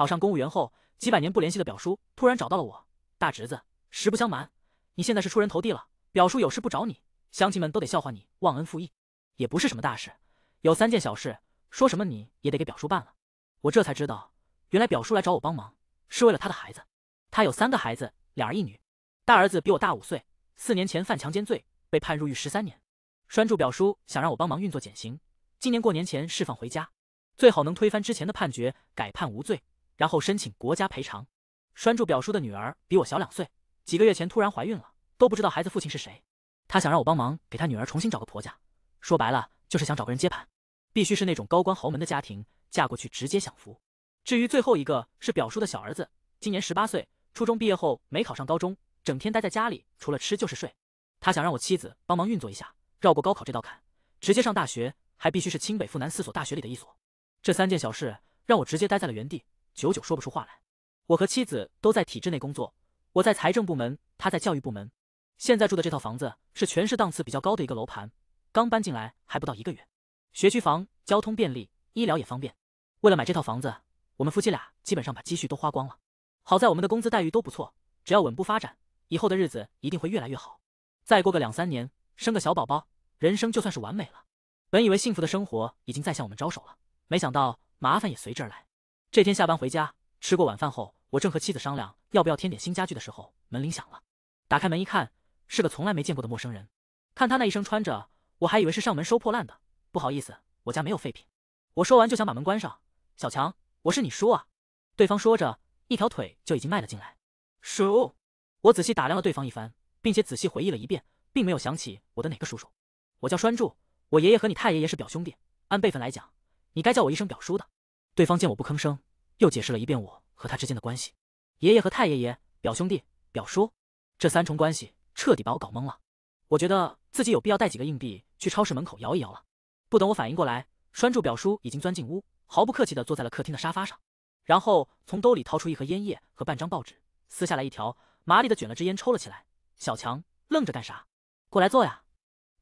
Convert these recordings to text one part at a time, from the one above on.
考上公务员后，几百年不联系的表叔突然找到了我。大侄子，实不相瞒，你现在是出人头地了。表叔有事不找你，乡亲们都得笑话你忘恩负义。也不是什么大事，有三件小事，说什么你也得给表叔办了。我这才知道，原来表叔来找我帮忙是为了他的孩子。他有三个孩子，两儿一女。大儿子比我大五岁，四年前犯强奸罪，被判入狱十三年，拴住表叔想让我帮忙运作减刑，今年过年前释放回家，最好能推翻之前的判决，改判无罪。然后申请国家赔偿。拴住表叔的女儿比我小两岁，几个月前突然怀孕了，都不知道孩子父亲是谁。他想让我帮忙给他女儿重新找个婆家，说白了就是想找个人接盘，必须是那种高官豪门的家庭，嫁过去直接享福。至于最后一个是表叔的小儿子，今年十八岁，初中毕业后没考上高中，整天待在家里，除了吃就是睡。他想让我妻子帮忙运作一下，绕过高考这道坎，直接上大学，还必须是清北复南四所大学里的一所。这三件小事让我直接待在了原地。久久说不出话来。我和妻子都在体制内工作，我在财政部门，她在教育部门。现在住的这套房子是全市档次比较高的一个楼盘，刚搬进来还不到一个月。学区房，交通便利，医疗也方便。为了买这套房子，我们夫妻俩基本上把积蓄都花光了。好在我们的工资待遇都不错，只要稳步发展，以后的日子一定会越来越好。再过个两三年，生个小宝宝，人生就算是完美了。本以为幸福的生活已经在向我们招手了，没想到麻烦也随之而来。这天下班回家，吃过晚饭后，我正和妻子商量要不要添点新家具的时候，门铃响了。打开门一看，是个从来没见过的陌生人。看他那一身穿着，我还以为是上门收破烂的。不好意思，我家没有废品。我说完就想把门关上。小强，我是你叔啊！对方说着，一条腿就已经迈了进来。叔，我仔细打量了对方一番，并且仔细回忆了一遍，并没有想起我的哪个叔叔。我叫栓柱，我爷爷和你太爷爷是表兄弟，按辈分来讲，你该叫我一声表叔的。对方见我不吭声，又解释了一遍我和他之间的关系：爷爷和太爷爷、表兄弟、表叔，这三重关系彻底把我搞懵了。我觉得自己有必要带几个硬币去超市门口摇一摇了。不等我反应过来，拴柱表叔已经钻进屋，毫不客气地坐在了客厅的沙发上，然后从兜里掏出一盒烟叶和半张报纸，撕下来一条，麻利地卷了支烟抽了起来。小强愣着干啥？过来坐呀！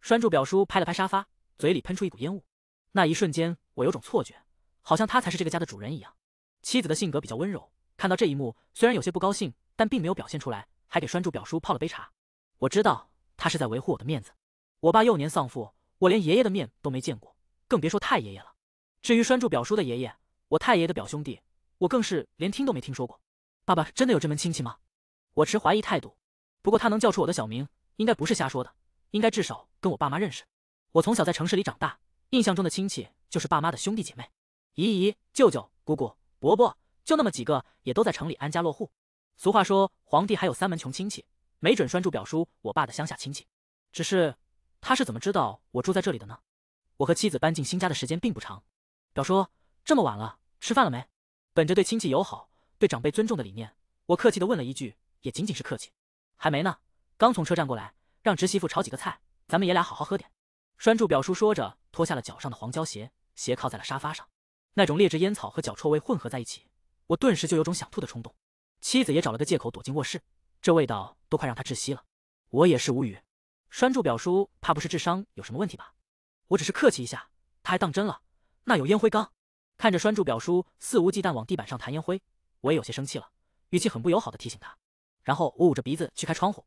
拴柱表叔拍了拍沙发，嘴里喷出一股烟雾。那一瞬间，我有种错觉。好像他才是这个家的主人一样。妻子的性格比较温柔，看到这一幕虽然有些不高兴，但并没有表现出来，还给栓柱表叔泡了杯茶。我知道他是在维护我的面子。我爸幼年丧父，我连爷爷的面都没见过，更别说太爷爷了。至于栓柱表叔的爷爷，我太爷的表兄弟，我更是连听都没听说过。爸爸真的有这门亲戚吗？我持怀疑态度。不过他能叫出我的小名，应该不是瞎说的，应该至少跟我爸妈认识。我从小在城市里长大，印象中的亲戚就是爸妈的兄弟姐妹。姨姨、舅舅、姑姑、伯伯，就那么几个，也都在城里安家落户。俗话说，皇帝还有三门穷亲戚，没准拴住表叔我爸的乡下亲戚。只是，他是怎么知道我住在这里的呢？我和妻子搬进新家的时间并不长。表叔，这么晚了，吃饭了没？本着对亲戚友好、对长辈尊重的理念，我客气的问了一句，也仅仅是客气。还没呢，刚从车站过来，让侄媳妇炒几个菜，咱们爷俩好好喝点。拴住表叔说着，脱下了脚上的黄胶鞋，斜靠在了沙发上。那种劣质烟草和脚臭味混合在一起，我顿时就有种想吐的冲动。妻子也找了个借口躲进卧室，这味道都快让她窒息了。我也是无语，拴柱表叔怕不是智商有什么问题吧？我只是客气一下，他还当真了。那有烟灰缸，看着拴柱表叔肆无忌惮往地板上弹烟灰，我也有些生气了，语气很不友好的提醒他。然后我捂着鼻子去开窗户，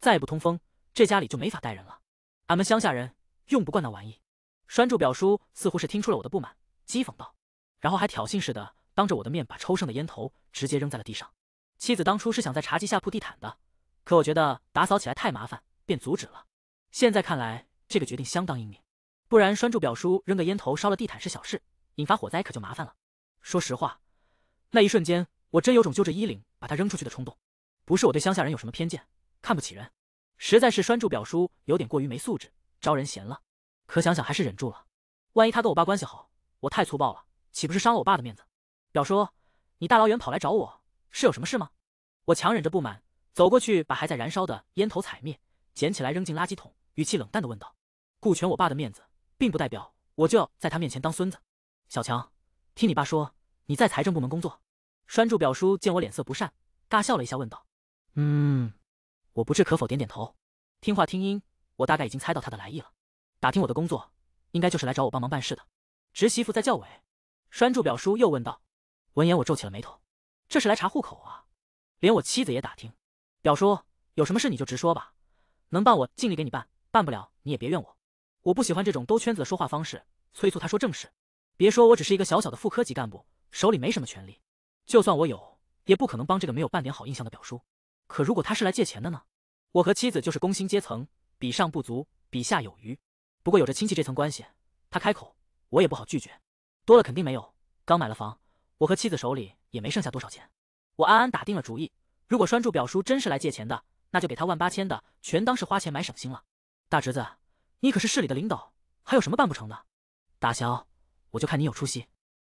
再不通风，这家里就没法待人了。俺们乡下人用不惯那玩意。拴柱表叔似乎是听出了我的不满，讥讽道。然后还挑衅似的，当着我的面把抽剩的烟头直接扔在了地上。妻子当初是想在茶几下铺地毯的，可我觉得打扫起来太麻烦，便阻止了。现在看来，这个决定相当英明，不然拴住表叔扔个烟头烧了地毯是小事，引发火灾可就麻烦了。说实话，那一瞬间我真有种揪着衣领把他扔出去的冲动。不是我对乡下人有什么偏见，看不起人，实在是拴住表叔有点过于没素质，招人嫌了。可想想还是忍住了，万一他跟我爸关系好，我太粗暴了。岂不是伤了我爸的面子？表叔，你大老远跑来找我是有什么事吗？我强忍着不满，走过去把还在燃烧的烟头踩灭，捡起来扔进垃圾桶，语气冷淡的问道：“顾全我爸的面子，并不代表我就要在他面前当孙子。”小强，听你爸说你在财政部门工作。拴柱表叔见我脸色不善，尬笑了一下，问道：“嗯？”我不置可否，点点头。听话听音，我大概已经猜到他的来意了。打听我的工作，应该就是来找我帮忙办事的。侄媳妇在教委。拴住表叔又问道，闻言我皱起了眉头，这是来查户口啊，连我妻子也打听。表叔有什么事你就直说吧，能办我尽力给你办，办不了你也别怨我。我不喜欢这种兜圈子的说话方式，催促他说正事。别说我只是一个小小的副科级干部，手里没什么权利，就算我有，也不可能帮这个没有半点好印象的表叔。可如果他是来借钱的呢？我和妻子就是工薪阶层，比上不足，比下有余。不过有着亲戚这层关系，他开口我也不好拒绝。多了肯定没有，刚买了房，我和妻子手里也没剩下多少钱。我暗暗打定了主意，如果拴柱表叔真是来借钱的，那就给他万八千的，全当是花钱买省心了。大侄子，你可是市里的领导，还有什么办不成的？打小我就看你有出息。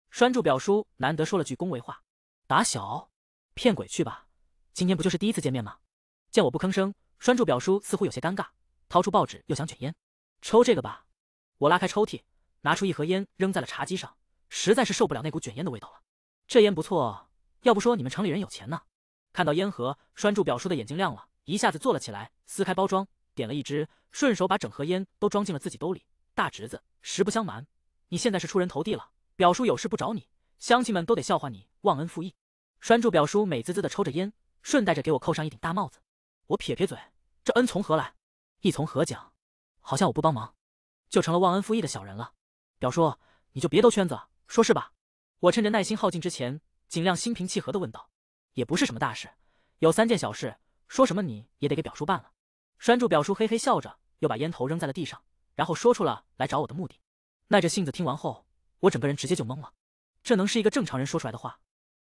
拴柱表叔难得说了句恭维话。打小骗鬼去吧，今天不就是第一次见面吗？见我不吭声，拴柱表叔似乎有些尴尬，掏出报纸又想卷烟，抽这个吧。我拉开抽屉，拿出一盒烟扔在了茶几上。实在是受不了那股卷烟的味道了，这烟不错，要不说你们城里人有钱呢。看到烟盒，拴住表叔的眼睛亮了一下子，坐了起来，撕开包装，点了一支，顺手把整盒烟都装进了自己兜里。大侄子，实不相瞒，你现在是出人头地了，表叔有事不找你，乡亲们都得笑话你忘恩负义。拴住表叔美滋滋的抽着烟，顺带着给我扣上一顶大帽子。我撇撇嘴，这恩从何来，义从何讲？好像我不帮忙，就成了忘恩负义的小人了。表叔，你就别兜圈子了。说是吧？我趁着耐心耗尽之前，尽量心平气和的问道：“也不是什么大事，有三件小事，说什么你也得给表叔办了。”拴住表叔嘿嘿笑着，又把烟头扔在了地上，然后说出了来找我的目的。耐着性子听完后，我整个人直接就懵了。这能是一个正常人说出来的话？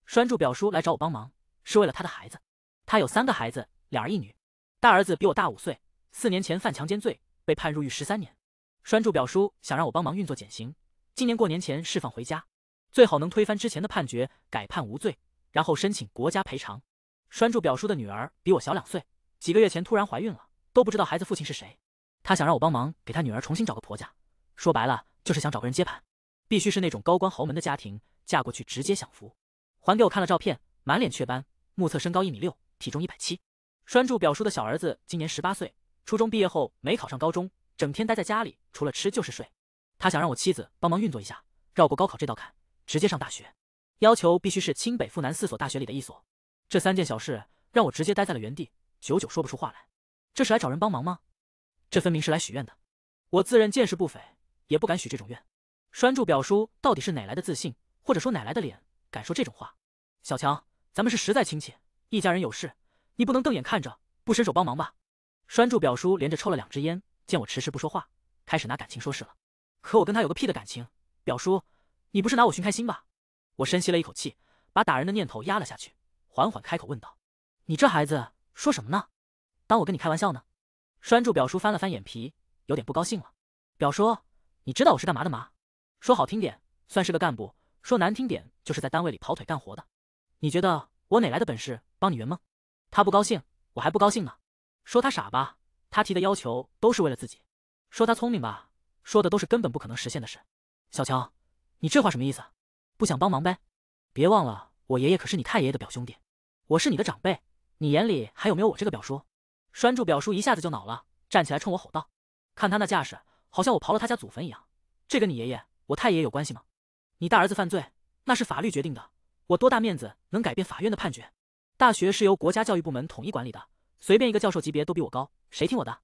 拴住表叔来找我帮忙，是为了他的孩子。他有三个孩子，两儿一女。大儿子比我大五岁，四年前犯强奸罪，被判入狱十三年。拴住表叔想让我帮忙运作减刑。今年过年前释放回家，最好能推翻之前的判决，改判无罪，然后申请国家赔偿。拴柱表叔的女儿比我小两岁，几个月前突然怀孕了，都不知道孩子父亲是谁。他想让我帮忙给他女儿重新找个婆家，说白了就是想找个人接盘，必须是那种高官豪门的家庭，嫁过去直接享福。还给我看了照片，满脸雀斑，目测身高一米六，体重一百七。拴柱表叔的小儿子今年十八岁，初中毕业后没考上高中，整天待在家里，除了吃就是睡。他想让我妻子帮忙运作一下，绕过高考这道坎，直接上大学，要求必须是清北复南四所大学里的一所。这三件小事让我直接待在了原地，久久说不出话来。这是来找人帮忙吗？这分明是来许愿的。我自认见识不菲，也不敢许这种愿。拴柱表叔到底是哪来的自信，或者说哪来的脸，敢说这种话？小强，咱们是实在亲戚，一家人有事，你不能瞪眼看着不伸手帮忙吧？拴柱表叔连着抽了两支烟，见我迟迟不说话，开始拿感情说事了。可我跟他有个屁的感情，表叔，你不是拿我寻开心吧？我深吸了一口气，把打人的念头压了下去，缓缓开口问道：“你这孩子说什么呢？当我跟你开玩笑呢？”拴住表叔翻了翻眼皮，有点不高兴了。表叔，你知道我是干嘛的吗？说好听点，算是个干部；说难听点，就是在单位里跑腿干活的。你觉得我哪来的本事帮你圆梦？他不高兴，我还不高兴呢。说他傻吧，他提的要求都是为了自己；说他聪明吧。说的都是根本不可能实现的事。小乔，你这话什么意思？不想帮忙呗？别忘了，我爷爷可是你太爷爷的表兄弟，我是你的长辈，你眼里还有没有我这个表叔？拴柱表叔一下子就恼了，站起来冲我吼道：“看他那架势，好像我刨了他家祖坟一样。这跟你爷爷、我太爷有关系吗？你大儿子犯罪，那是法律决定的，我多大面子能改变法院的判决？大学是由国家教育部门统一管理的，随便一个教授级别都比我高，谁听我的？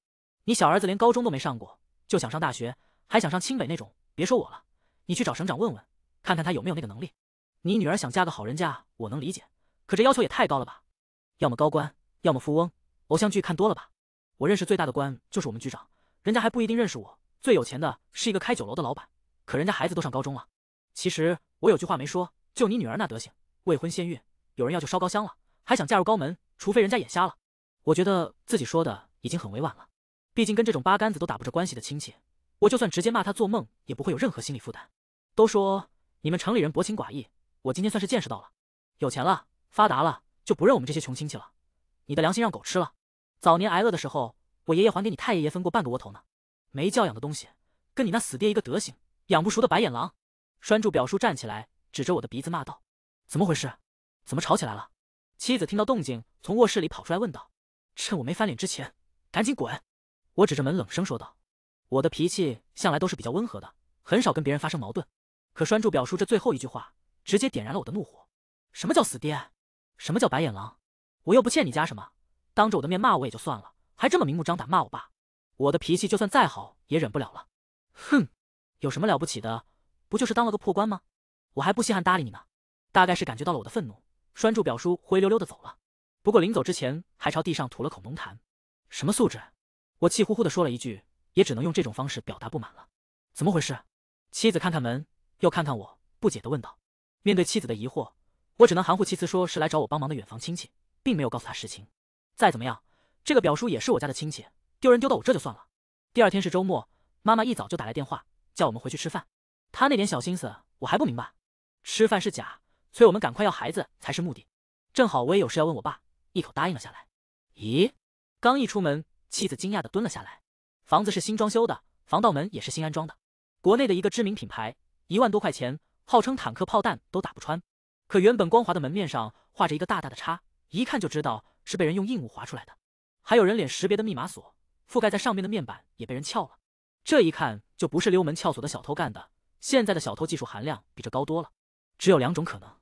你小儿子连高中都没上过。”就想上大学，还想上清北那种，别说我了，你去找省长问问，看看他有没有那个能力。你女儿想嫁个好人家，我能理解，可这要求也太高了吧？要么高官，要么富翁，偶像剧看多了吧？我认识最大的官就是我们局长，人家还不一定认识我。最有钱的是一个开酒楼的老板，可人家孩子都上高中了。其实我有句话没说，就你女儿那德行，未婚先孕，有人要就烧高香了，还想嫁入高门，除非人家眼瞎了。我觉得自己说的已经很委婉了。毕竟跟这种八竿子都打不着关系的亲戚，我就算直接骂他做梦也不会有任何心理负担。都说你们城里人薄情寡义，我今天算是见识到了。有钱了，发达了，就不认我们这些穷亲戚了？你的良心让狗吃了？早年挨饿的时候，我爷爷还给你太爷爷分过半个窝头呢。没教养的东西，跟你那死爹一个德行，养不熟的白眼狼。拴住表叔站起来，指着我的鼻子骂道：“怎么回事？怎么吵起来了？”妻子听到动静，从卧室里跑出来问道：“趁我没翻脸之前，赶紧滚！”我指着门冷声说道：“我的脾气向来都是比较温和的，很少跟别人发生矛盾。可栓柱表叔这最后一句话，直接点燃了我的怒火。什么叫死爹？什么叫白眼狼？我又不欠你家什么，当着我的面骂我也就算了，还这么明目张胆骂我爸！我的脾气就算再好，也忍不了了。哼，有什么了不起的？不就是当了个破官吗？我还不稀罕搭理你呢。大概是感觉到了我的愤怒，栓柱表叔灰溜溜的走了。不过临走之前，还朝地上吐了口浓痰，什么素质？”我气呼呼地说了一句，也只能用这种方式表达不满了。怎么回事？妻子看看门，又看看我，不解地问道。面对妻子的疑惑，我只能含糊其辞，说是来找我帮忙的远房亲戚，并没有告诉他实情。再怎么样，这个表叔也是我家的亲戚，丢人丢到我这就算了。第二天是周末，妈妈一早就打来电话，叫我们回去吃饭。她那点小心思，我还不明白。吃饭是假，催我们赶快要孩子才是目的。正好我也有事要问我爸，一口答应了下来。咦，刚一出门。妻子惊讶的蹲了下来，房子是新装修的，防盗门也是新安装的，国内的一个知名品牌，一万多块钱，号称坦克炮弹都打不穿。可原本光滑的门面上画着一个大大的叉，一看就知道是被人用硬物划出来的。还有人脸识别的密码锁，覆盖在上面的面板也被人撬了，这一看就不是溜门撬锁的小偷干的。现在的小偷技术含量比这高多了，只有两种可能，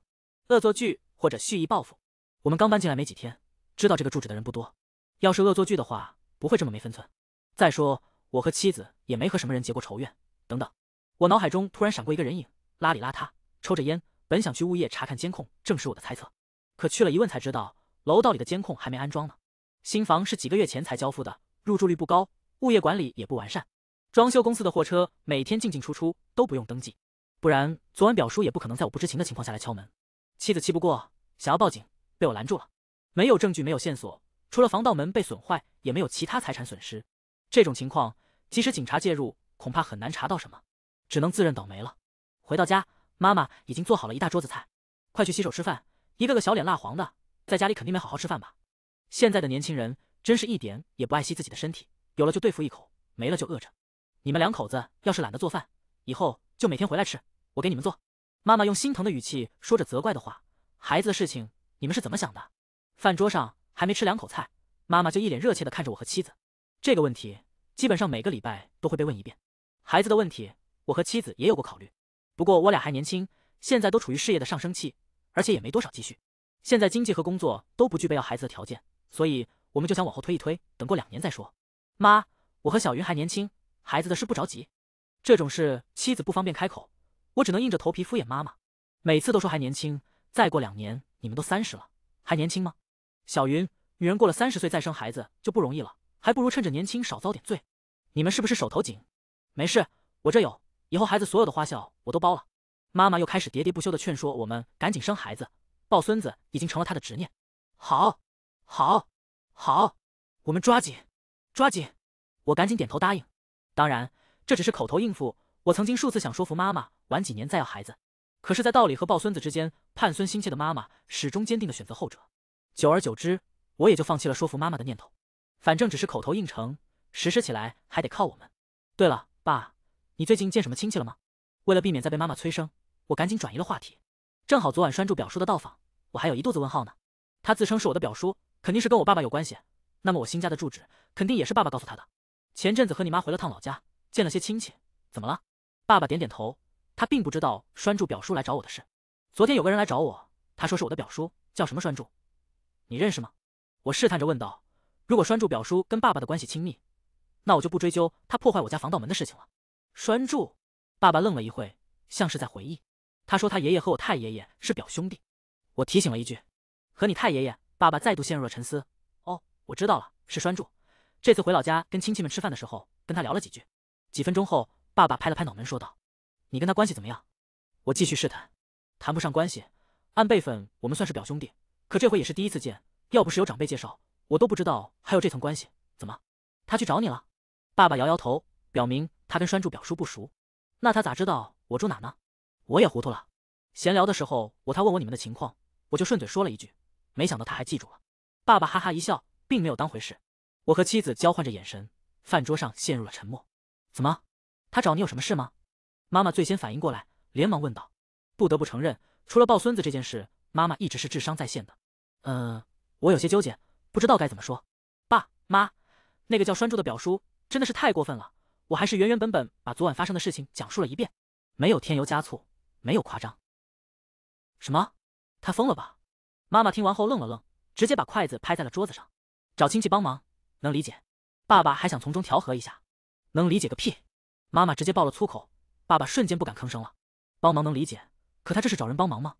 恶作剧或者蓄意报复。我们刚搬进来没几天，知道这个住址的人不多，要是恶作剧的话。不会这么没分寸。再说，我和妻子也没和什么人结过仇怨。等等，我脑海中突然闪过一个人影，邋里邋遢，抽着烟。本想去物业查看监控，证实我的猜测，可去了一问才知道，楼道里的监控还没安装呢。新房是几个月前才交付的，入住率不高，物业管理也不完善。装修公司的货车每天进进出出都不用登记，不然昨晚表叔也不可能在我不知情的情况下来敲门。妻子气不过，想要报警，被我拦住了。没有证据，没有线索。除了防盗门被损坏，也没有其他财产损失。这种情况，即使警察介入，恐怕很难查到什么，只能自认倒霉了。回到家，妈妈已经做好了一大桌子菜，快去洗手吃饭。一个个小脸蜡黄的，在家里肯定没好好吃饭吧？现在的年轻人真是一点也不爱惜自己的身体，有了就对付一口，没了就饿着。你们两口子要是懒得做饭，以后就每天回来吃，我给你们做。妈妈用心疼的语气说着责怪的话。孩子的事情，你们是怎么想的？饭桌上。还没吃两口菜，妈妈就一脸热切的看着我和妻子。这个问题基本上每个礼拜都会被问一遍。孩子的问题，我和妻子也有过考虑，不过我俩还年轻，现在都处于事业的上升期，而且也没多少积蓄，现在经济和工作都不具备要孩子的条件，所以我们就想往后推一推，等过两年再说。妈，我和小云还年轻，孩子的事不着急。这种事妻子不方便开口，我只能硬着头皮敷衍妈妈。每次都说还年轻，再过两年你们都三十了，还年轻吗？小云，女人过了三十岁再生孩子就不容易了，还不如趁着年轻少遭点罪。你们是不是手头紧？没事，我这有，以后孩子所有的花销我都包了。妈妈又开始喋喋不休的劝说我们赶紧生孩子，抱孙子已经成了她的执念。好，好，好，我们抓紧，抓紧。我赶紧点头答应。当然，这只是口头应付。我曾经数次想说服妈妈晚几年再要孩子，可是，在道理和抱孙子之间，盼孙心切的妈妈始终坚定的选择后者。久而久之，我也就放弃了说服妈妈的念头，反正只是口头应承，实施起来还得靠我们。对了，爸，你最近见什么亲戚了吗？为了避免再被妈妈催生，我赶紧转移了话题。正好昨晚拴住表叔的到访，我还有一肚子问号呢。他自称是我的表叔，肯定是跟我爸爸有关系。那么我新家的住址肯定也是爸爸告诉他的。前阵子和你妈回了趟老家，见了些亲戚，怎么了？爸爸点点头，他并不知道拴住表叔来找我的事。昨天有个人来找我，他说是我的表叔，叫什么拴住，你认识吗？我试探着问道。如果栓柱表叔跟爸爸的关系亲密，那我就不追究他破坏我家防盗门的事情了。栓柱，爸爸愣了一会，像是在回忆。他说他爷爷和我太爷爷是表兄弟。我提醒了一句。和你太爷爷，爸爸再度陷入了沉思。哦，我知道了，是栓柱。这次回老家跟亲戚们吃饭的时候，跟他聊了几句。几分钟后，爸爸拍了拍脑门说道：“你跟他关系怎么样？”我继续试探。谈不上关系，按辈分，我们算是表兄弟。可这回也是第一次见，要不是有长辈介绍，我都不知道还有这层关系。怎么，他去找你了？爸爸摇摇头，表明他跟栓柱表叔不熟。那他咋知道我住哪呢？我也糊涂了。闲聊的时候，我他问我你们的情况，我就顺嘴说了一句，没想到他还记住了。爸爸哈哈一笑，并没有当回事。我和妻子交换着眼神，饭桌上陷入了沉默。怎么，他找你有什么事吗？妈妈最先反应过来，连忙问道。不得不承认，除了抱孙子这件事，妈妈一直是智商在线的。嗯，我有些纠结，不知道该怎么说。爸妈，那个叫栓柱的表叔真的是太过分了，我还是原原本本把昨晚发生的事情讲述了一遍，没有添油加醋，没有夸张。什么？他疯了吧？妈妈听完后愣了愣，直接把筷子拍在了桌子上。找亲戚帮忙能理解，爸爸还想从中调和一下，能理解个屁！妈妈直接爆了粗口，爸爸瞬间不敢吭声了。帮忙能理解，可他这是找人帮忙吗？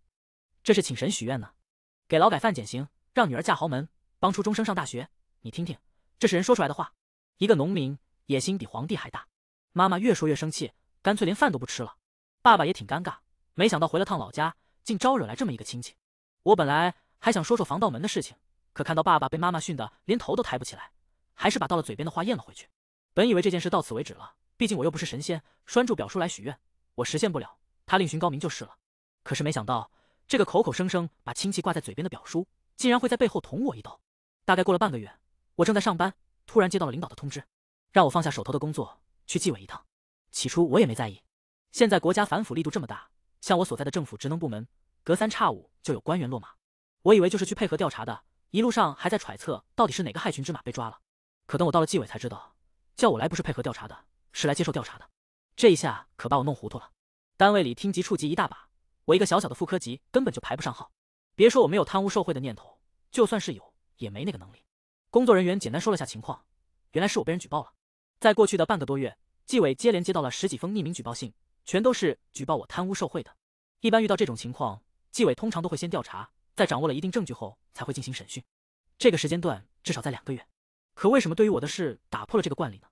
这是请神许愿呢。给劳改犯减刑，让女儿嫁豪门，帮初中生上大学，你听听，这是人说出来的话？一个农民野心比皇帝还大，妈妈越说越生气，干脆连饭都不吃了。爸爸也挺尴尬，没想到回了趟老家，竟招惹来这么一个亲戚。我本来还想说说防盗门的事情，可看到爸爸被妈妈训得连头都抬不起来，还是把到了嘴边的话咽了回去。本以为这件事到此为止了，毕竟我又不是神仙，拴住表叔来许愿，我实现不了，他另寻高明就是了。可是没想到。这个口口声声把亲戚挂在嘴边的表叔，竟然会在背后捅我一刀。大概过了半个月，我正在上班，突然接到了领导的通知，让我放下手头的工作去纪委一趟。起初我也没在意，现在国家反腐力度这么大，像我所在的政府职能部门，隔三差五就有官员落马，我以为就是去配合调查的。一路上还在揣测到底是哪个害群之马被抓了。可等我到了纪委才知道，叫我来不是配合调查的，是来接受调查的。这一下可把我弄糊涂了，单位里厅级、处级一大把。我一个小小的副科级，根本就排不上号。别说我没有贪污受贿的念头，就算是有，也没那个能力。工作人员简单说了下情况，原来是我被人举报了。在过去的半个多月，纪委接连接到了十几封匿名举报信，全都是举报我贪污受贿的。一般遇到这种情况，纪委通常都会先调查，在掌握了一定证据后，才会进行审讯。这个时间段至少在两个月。可为什么对于我的事打破了这个惯例呢？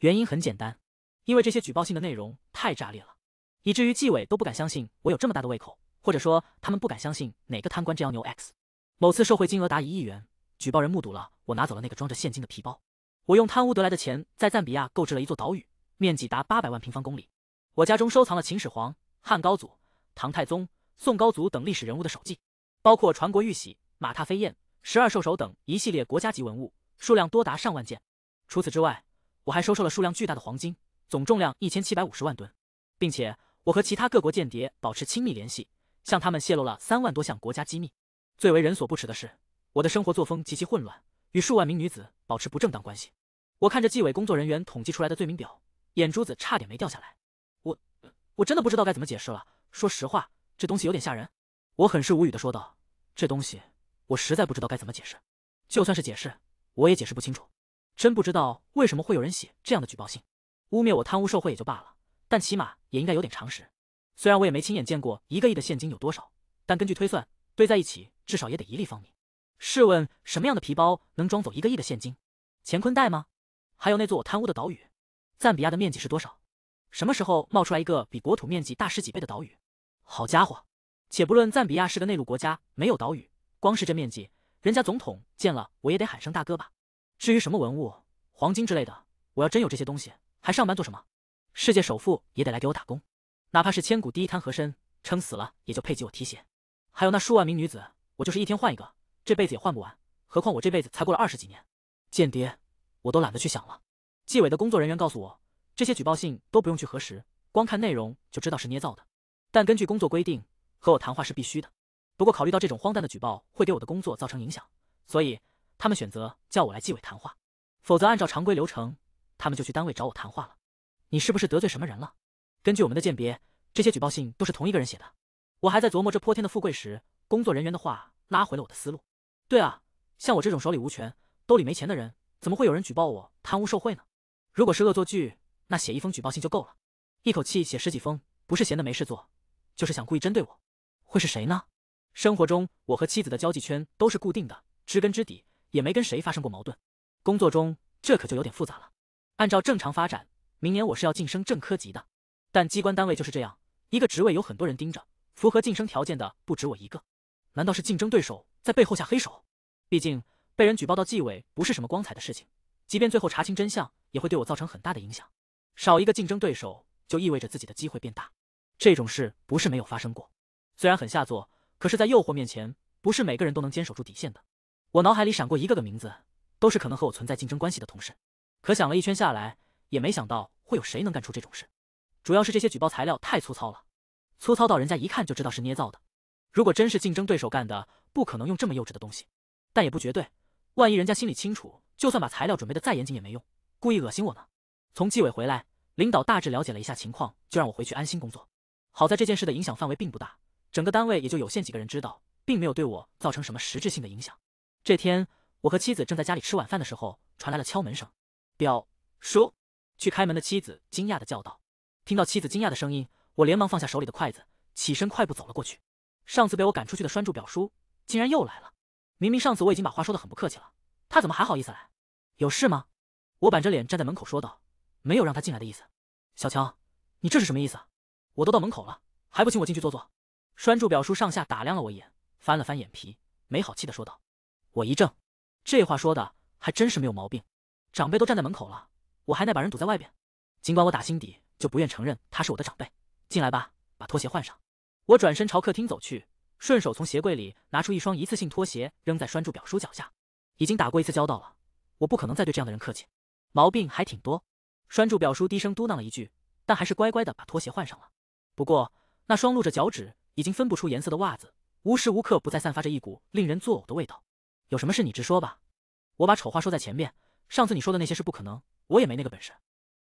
原因很简单，因为这些举报信的内容太炸裂了。以至于纪委都不敢相信我有这么大的胃口，或者说他们不敢相信哪个贪官这样牛 x。某次受贿金额达一亿元，举报人目睹了我拿走了那个装着现金的皮包。我用贪污得来的钱在赞比亚购置了一座岛屿，面积达八百万平方公里。我家中收藏了秦始皇、汉高祖、唐太宗、宋高祖等历史人物的手迹，包括传国玉玺、马踏飞燕、十二兽首等一系列国家级文物，数量多达上万件。除此之外，我还收受了数量巨大的黄金，总重量一千七百五十万吨，并且。我和其他各国间谍保持亲密联系，向他们泄露了三万多项国家机密。最为人所不齿的是，我的生活作风极其混乱，与数万名女子保持不正当关系。我看着纪委工作人员统计出来的罪名表，眼珠子差点没掉下来。我我真的不知道该怎么解释了。说实话，这东西有点吓人。我很是无语的说道：“这东西我实在不知道该怎么解释，就算是解释，我也解释不清楚。真不知道为什么会有人写这样的举报信，污蔑我贪污受贿也就罢了。”但起码也应该有点常识。虽然我也没亲眼见过一个亿的现金有多少，但根据推算，堆在一起至少也得一立方米。试问，什么样的皮包能装走一个亿的现金？乾坤袋吗？还有那座我贪污的岛屿？赞比亚的面积是多少？什么时候冒出来一个比国土面积大十几倍的岛屿？好家伙！且不论赞比亚是个内陆国家没有岛屿，光是这面积，人家总统见了我也得喊声大哥吧？至于什么文物、黄金之类的，我要真有这些东西，还上班做什么？世界首富也得来给我打工，哪怕是千古第一贪和珅，撑死了也就配给我提鞋。还有那数万名女子，我就是一天换一个，这辈子也换不完。何况我这辈子才过了二十几年，间谍我都懒得去想了。纪委的工作人员告诉我，这些举报信都不用去核实，光看内容就知道是捏造的。但根据工作规定，和我谈话是必须的。不过考虑到这种荒诞的举报会给我的工作造成影响，所以他们选择叫我来纪委谈话，否则按照常规流程，他们就去单位找我谈话了。你是不是得罪什么人了？根据我们的鉴别，这些举报信都是同一个人写的。我还在琢磨这泼天的富贵时，工作人员的话拉回了我的思路。对啊，像我这种手里无权、兜里没钱的人，怎么会有人举报我贪污受贿呢？如果是恶作剧，那写一封举报信就够了，一口气写十几封，不是闲得没事做，就是想故意针对我。会是谁呢？生活中，我和妻子的交际圈都是固定的，知根知底，也没跟谁发生过矛盾。工作中，这可就有点复杂了。按照正常发展。明年我是要晋升正科级的，但机关单位就是这样，一个职位有很多人盯着，符合晋升条件的不止我一个。难道是竞争对手在背后下黑手？毕竟被人举报到纪委不是什么光彩的事情，即便最后查清真相，也会对我造成很大的影响。少一个竞争对手，就意味着自己的机会变大。这种事不是没有发生过，虽然很下作，可是在诱惑面前，不是每个人都能坚守住底线的。我脑海里闪过一个个名字，都是可能和我存在竞争关系的同事。可想了一圈下来。也没想到会有谁能干出这种事，主要是这些举报材料太粗糙了，粗糙到人家一看就知道是捏造的。如果真是竞争对手干的，不可能用这么幼稚的东西。但也不绝对，万一人家心里清楚，就算把材料准备的再严谨也没用，故意恶心我呢。从纪委回来，领导大致了解了一下情况，就让我回去安心工作。好在这件事的影响范围并不大，整个单位也就有限几个人知道，并没有对我造成什么实质性的影响。这天，我和妻子正在家里吃晚饭的时候，传来了敲门声。表叔。去开门的妻子惊讶的叫道，听到妻子惊讶的声音，我连忙放下手里的筷子，起身快步走了过去。上次被我赶出去的拴柱表叔竟然又来了，明明上次我已经把话说的很不客气了，他怎么还好意思来？有事吗？我板着脸站在门口说道，没有让他进来的意思。小乔，你这是什么意思？我都到门口了，还不请我进去坐坐？拴柱表叔上下打量了我一眼，翻了翻眼皮，没好气的说道。我一怔，这话说的还真是没有毛病，长辈都站在门口了。我还得把人堵在外边，尽管我打心底就不愿承认他是我的长辈。进来吧，把拖鞋换上。我转身朝客厅走去，顺手从鞋柜里拿出一双一次性拖鞋，扔在拴住表叔脚下。已经打过一次交道了，我不可能再对这样的人客气。毛病还挺多。拴住表叔低声嘟囔了一句，但还是乖乖的把拖鞋换上了。不过那双露着脚趾、已经分不出颜色的袜子，无时无刻不再散发着一股令人作呕的味道。有什么事你直说吧。我把丑话说在前面，上次你说的那些是不可能。我也没那个本事，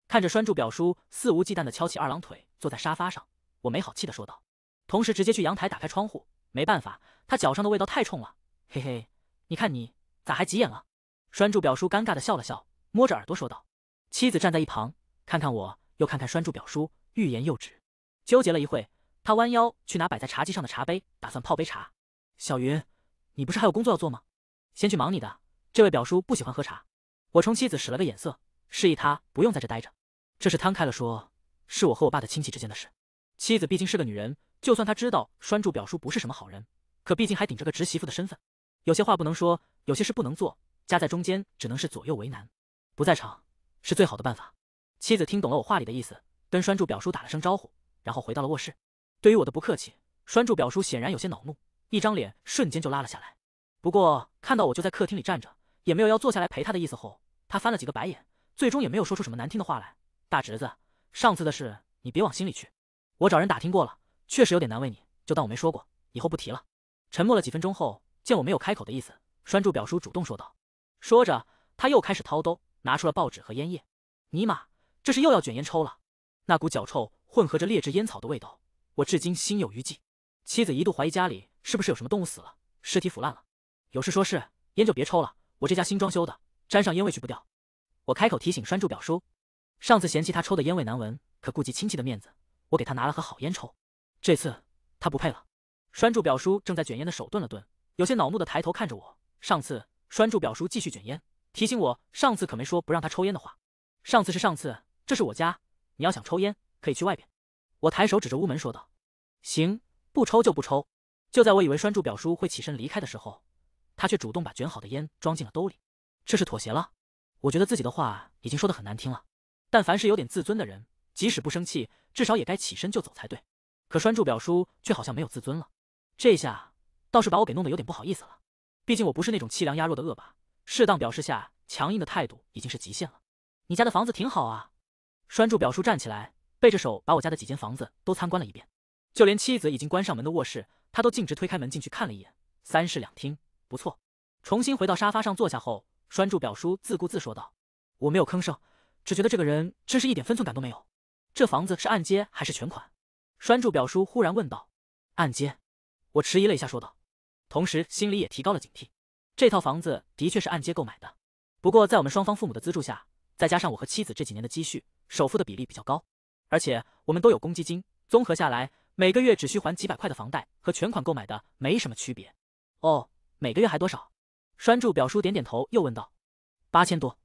看着拴住表叔肆无忌惮的翘起二郎腿坐在沙发上，我没好气的说道，同时直接去阳台打开窗户。没办法，他脚上的味道太冲了。嘿嘿，你看你咋还急眼了？拴住表叔尴尬的笑了笑，摸着耳朵说道。妻子站在一旁，看看我又看看拴住表叔，欲言又止，纠结了一会，他弯腰去拿摆在茶几上的茶杯，打算泡杯茶。小云，你不是还有工作要做吗？先去忙你的。这位表叔不喜欢喝茶，我冲妻子使了个眼色。示意他不用在这待着，这是摊开了说，是我和我爸的亲戚之间的事。妻子毕竟是个女人，就算她知道拴柱表叔不是什么好人，可毕竟还顶着个侄媳妇的身份，有些话不能说，有些事不能做，夹在中间只能是左右为难。不在场是最好的办法。妻子听懂了我话里的意思，跟拴柱表叔打了声招呼，然后回到了卧室。对于我的不客气，拴柱表叔显然有些恼怒，一张脸瞬间就拉了下来。不过看到我就在客厅里站着，也没有要坐下来陪他的意思后，他翻了几个白眼。最终也没有说出什么难听的话来。大侄子，上次的事你别往心里去。我找人打听过了，确实有点难为你，就当我没说过，以后不提了。沉默了几分钟后，见我没有开口的意思，拴住表叔主动说道。说着，他又开始掏兜，拿出了报纸和烟叶。尼玛，这是又要卷烟抽了？那股脚臭混合着劣质烟草的味道，我至今心有余悸。妻子一度怀疑家里是不是有什么动物死了，尸体腐烂了。有事说事，烟就别抽了。我这家新装修的，沾上烟味去不掉。我开口提醒栓柱表叔，上次嫌弃他抽的烟味难闻，可顾及亲戚的面子，我给他拿了盒好烟抽。这次他不配了。栓柱表叔正在卷烟的手顿了顿，有些恼怒的抬头看着我。上次，栓柱表叔继续卷烟，提醒我上次可没说不让他抽烟的话。上次是上次，这是我家，你要想抽烟可以去外边。我抬手指着屋门说道。行，不抽就不抽。就在我以为栓柱表叔会起身离开的时候，他却主动把卷好的烟装进了兜里，这是妥协了。我觉得自己的话已经说得很难听了，但凡是有点自尊的人，即使不生气，至少也该起身就走才对。可栓柱表叔却好像没有自尊了，这下倒是把我给弄得有点不好意思了。毕竟我不是那种凄凉压弱的恶霸，适当表示下强硬的态度已经是极限了。你家的房子挺好啊。栓柱表叔站起来，背着手把我家的几间房子都参观了一遍，就连妻子已经关上门的卧室，他都径直推开门进去看了一眼。三室两厅，不错。重新回到沙发上坐下后。拴柱表叔自顾自说道：“我没有吭声，只觉得这个人真是一点分寸感都没有。这房子是按揭还是全款？”拴柱表叔忽然问道：“按揭？”我迟疑了一下说道，同时心里也提高了警惕。这套房子的确是按揭购买的，不过在我们双方父母的资助下，再加上我和妻子这几年的积蓄，首付的比例比较高，而且我们都有公积金，综合下来，每个月只需还几百块的房贷，和全款购买的没什么区别。哦，每个月还多少？拴柱表叔点点头，又问道：“八千多？”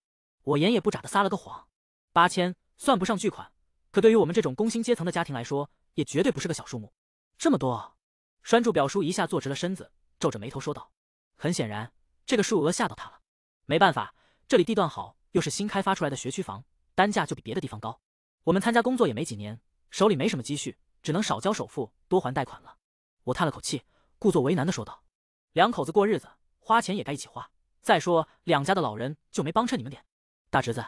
我眼也不眨的撒了个谎：“八千算不上巨款，可对于我们这种工薪阶层的家庭来说，也绝对不是个小数目。”这么多，拴柱表叔一下坐直了身子，皱着眉头说道：“很显然，这个数额吓到他了。”没办法，这里地段好，又是新开发出来的学区房，单价就比别的地方高。我们参加工作也没几年，手里没什么积蓄，只能少交首付，多还贷款了。我叹了口气，故作为难的说道：“两口子过日子。”花钱也该一起花，再说两家的老人就没帮衬你们点。大侄子，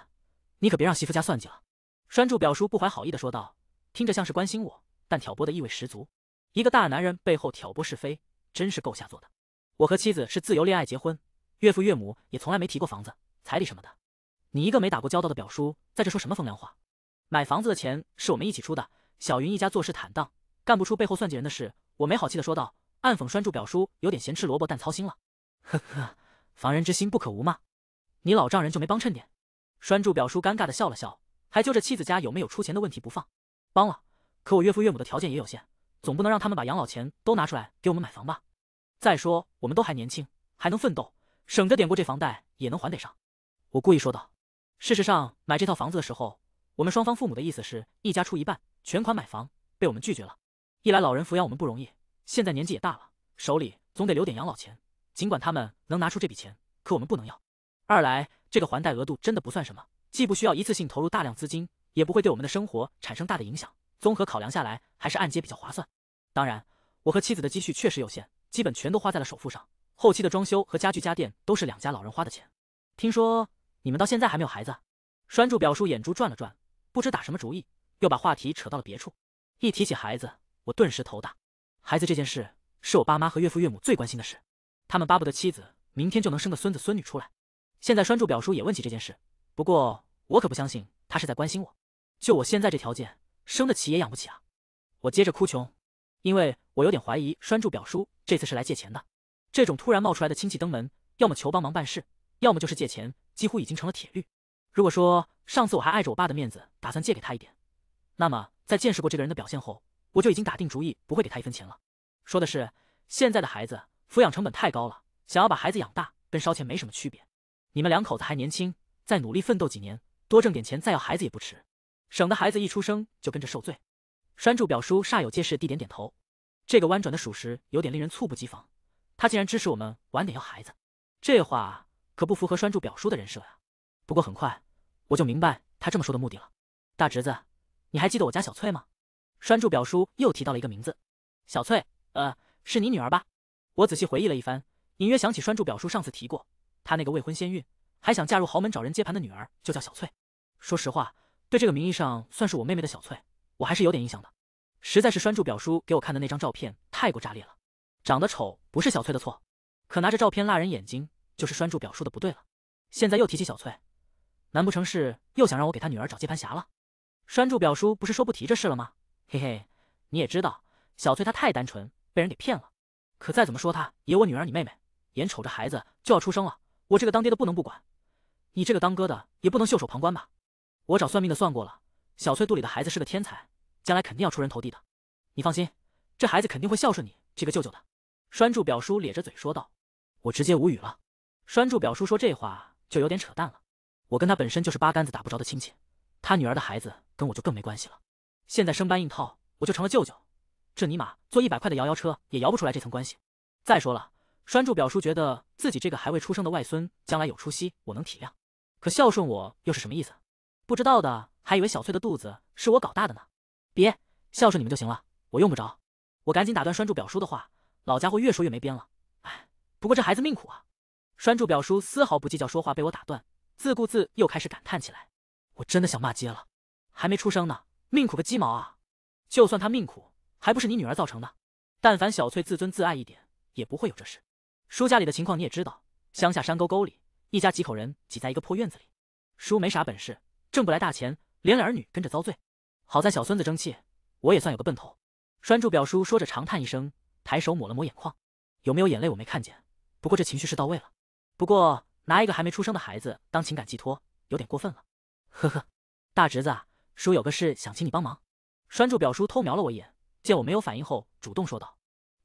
你可别让媳妇家算计了。”拴柱表叔不怀好意的说道，听着像是关心我，但挑拨的意味十足。一个大男人背后挑拨是非，真是够下作的。我和妻子是自由恋爱结婚，岳父岳母也从来没提过房子、彩礼什么的。你一个没打过交道的表叔，在这说什么风凉话？买房子的钱是我们一起出的，小云一家做事坦荡，干不出背后算计人的事。我没好气的说道，暗讽拴柱表叔有点咸吃萝卜淡操心了。呵呵，防人之心不可无嘛。你老丈人就没帮衬点？栓柱表叔尴尬的笑了笑，还揪着妻子家有没有出钱的问题不放。帮了，可我岳父岳母的条件也有限，总不能让他们把养老钱都拿出来给我们买房吧？再说我们都还年轻，还能奋斗，省着点过这房贷也能还得上。我故意说道。事实上，买这套房子的时候，我们双方父母的意思是一家出一半，全款买房，被我们拒绝了。一来老人抚养我们不容易，现在年纪也大了，手里总得留点养老钱。尽管他们能拿出这笔钱，可我们不能要。二来，这个还贷额度真的不算什么，既不需要一次性投入大量资金，也不会对我们的生活产生大的影响。综合考量下来，还是按揭比较划算。当然，我和妻子的积蓄确实有限，基本全都花在了首付上。后期的装修和家具家电都是两家老人花的钱。听说你们到现在还没有孩子？栓柱表叔眼珠转了转，不知打什么主意，又把话题扯到了别处。一提起孩子，我顿时头大。孩子这件事是我爸妈和岳父岳母最关心的事。他们巴不得妻子明天就能生个孙子孙女出来。现在栓柱表叔也问起这件事，不过我可不相信他是在关心我。就我现在这条件，生得起也养不起啊！我接着哭穷，因为我有点怀疑栓柱表叔这次是来借钱的。这种突然冒出来的亲戚登门，要么求帮忙办事，要么就是借钱，几乎已经成了铁律。如果说上次我还碍着我爸的面子打算借给他一点，那么在见识过这个人的表现后，我就已经打定主意不会给他一分钱了。说的是现在的孩子。抚养成本太高了，想要把孩子养大，跟烧钱没什么区别。你们两口子还年轻，再努力奋斗几年，多挣点钱，再要孩子也不迟，省得孩子一出生就跟着受罪。栓柱表叔煞有介事地点点头，这个弯转的属实有点令人猝不及防，他竟然支持我们晚点要孩子，这话可不符合栓柱表叔的人设呀。不过很快我就明白他这么说的目的了。大侄子，你还记得我家小翠吗？栓柱表叔又提到了一个名字，小翠，呃，是你女儿吧？我仔细回忆了一番，隐约想起栓柱表叔上次提过，他那个未婚先孕，还想嫁入豪门找人接盘的女儿，就叫小翠。说实话，对这个名义上算是我妹妹的小翠，我还是有点印象的。实在是栓柱表叔给我看的那张照片太过炸裂了，长得丑不是小翠的错，可拿着照片辣人眼睛就是栓柱表叔的不对了。现在又提起小翠，难不成是又想让我给他女儿找接盘侠了？栓柱表叔不是说不提这事了吗？嘿嘿，你也知道小翠她太单纯，被人给骗了。可再怎么说，他也我女儿，你妹妹。眼瞅着孩子就要出生了，我这个当爹的不能不管，你这个当哥的也不能袖手旁观吧？我找算命的算过了，小翠肚里的孩子是个天才，将来肯定要出人头地的。你放心，这孩子肯定会孝顺你这个舅舅的。栓柱表叔咧着嘴说道。我直接无语了。栓柱表叔说这话就有点扯淡了。我跟他本身就是八竿子打不着的亲戚，他女儿的孩子跟我就更没关系了。现在生搬硬套，我就成了舅舅。这尼玛坐一百块的摇摇车也摇不出来这层关系。再说了，栓柱表叔觉得自己这个还未出生的外孙将来有出息，我能体谅，可孝顺我又是什么意思？不知道的还以为小翠的肚子是我搞大的呢。别，孝顺你们就行了，我用不着。我赶紧打断栓柱表叔的话，老家伙越说越没边了。哎，不过这孩子命苦啊。栓柱表叔丝毫不计较说话被我打断，自顾自又开始感叹起来。我真的想骂街了，还没出生呢，命苦个鸡毛啊！就算他命苦。还不是你女儿造成的，但凡小翠自尊自爱一点，也不会有这事。叔家里的情况你也知道，乡下山沟沟里，一家几口人挤在一个破院子里，叔没啥本事，挣不来大钱，连累儿女跟着遭罪。好在小孙子争气，我也算有个奔头。栓柱表叔说着，长叹一声，抬手抹了抹眼眶。有没有眼泪我没看见，不过这情绪是到位了。不过拿一个还没出生的孩子当情感寄托，有点过分了。呵呵，大侄子，叔有个事想请你帮忙。栓柱表叔偷瞄了我一眼。见我没有反应后，主动说道：“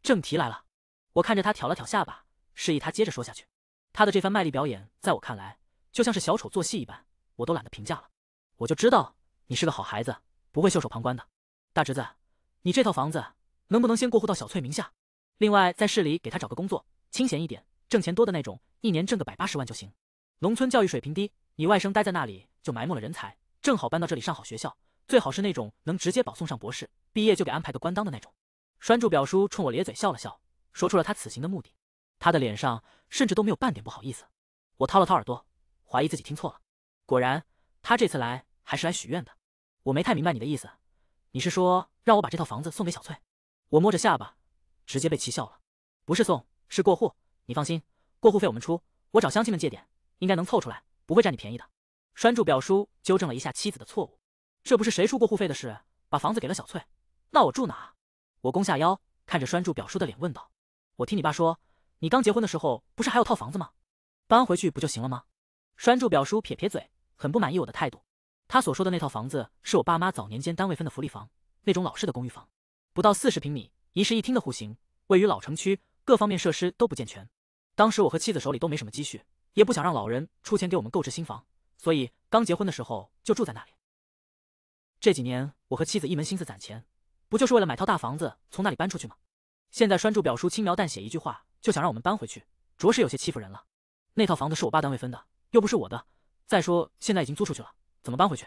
正题来了。”我看着他挑了挑下巴，示意他接着说下去。他的这番卖力表演，在我看来就像是小丑做戏一般，我都懒得评价了。我就知道你是个好孩子，不会袖手旁观的。大侄子，你这套房子能不能先过户到小翠名下？另外，在市里给他找个工作，清闲一点，挣钱多的那种，一年挣个百八十万就行。农村教育水平低，你外甥待在那里就埋没了人才，正好搬到这里上好学校。最好是那种能直接保送上博士，毕业就给安排个官当的那种。栓柱表叔冲我咧嘴笑了笑，说出了他此行的目的。他的脸上甚至都没有半点不好意思。我掏了掏耳朵，怀疑自己听错了。果然，他这次来还是来许愿的。我没太明白你的意思，你是说让我把这套房子送给小翠？我摸着下巴，直接被气笑了。不是送，是过户。你放心，过户费我们出，我找乡亲们借点，应该能凑出来，不会占你便宜的。栓柱表叔纠正了一下妻子的错误。这不是谁出过户费的事，把房子给了小翠，那我住哪？我弓下腰，看着拴住表叔的脸问道：“我听你爸说，你刚结婚的时候不是还有套房子吗？搬回去不就行了吗？”拴住表叔撇撇嘴，很不满意我的态度。他所说的那套房子是我爸妈早年间单位分的福利房，那种老式的公寓房，不到四十平米，一室一厅的户型，位于老城区，各方面设施都不健全。当时我和妻子手里都没什么积蓄，也不想让老人出钱给我们购置新房，所以刚结婚的时候就住在那里。这几年我和妻子一门心思攒钱，不就是为了买套大房子，从那里搬出去吗？现在拴柱表叔轻描淡写一句话就想让我们搬回去，着实有些欺负人了。那套房子是我爸单位分的，又不是我的。再说现在已经租出去了，怎么搬回去？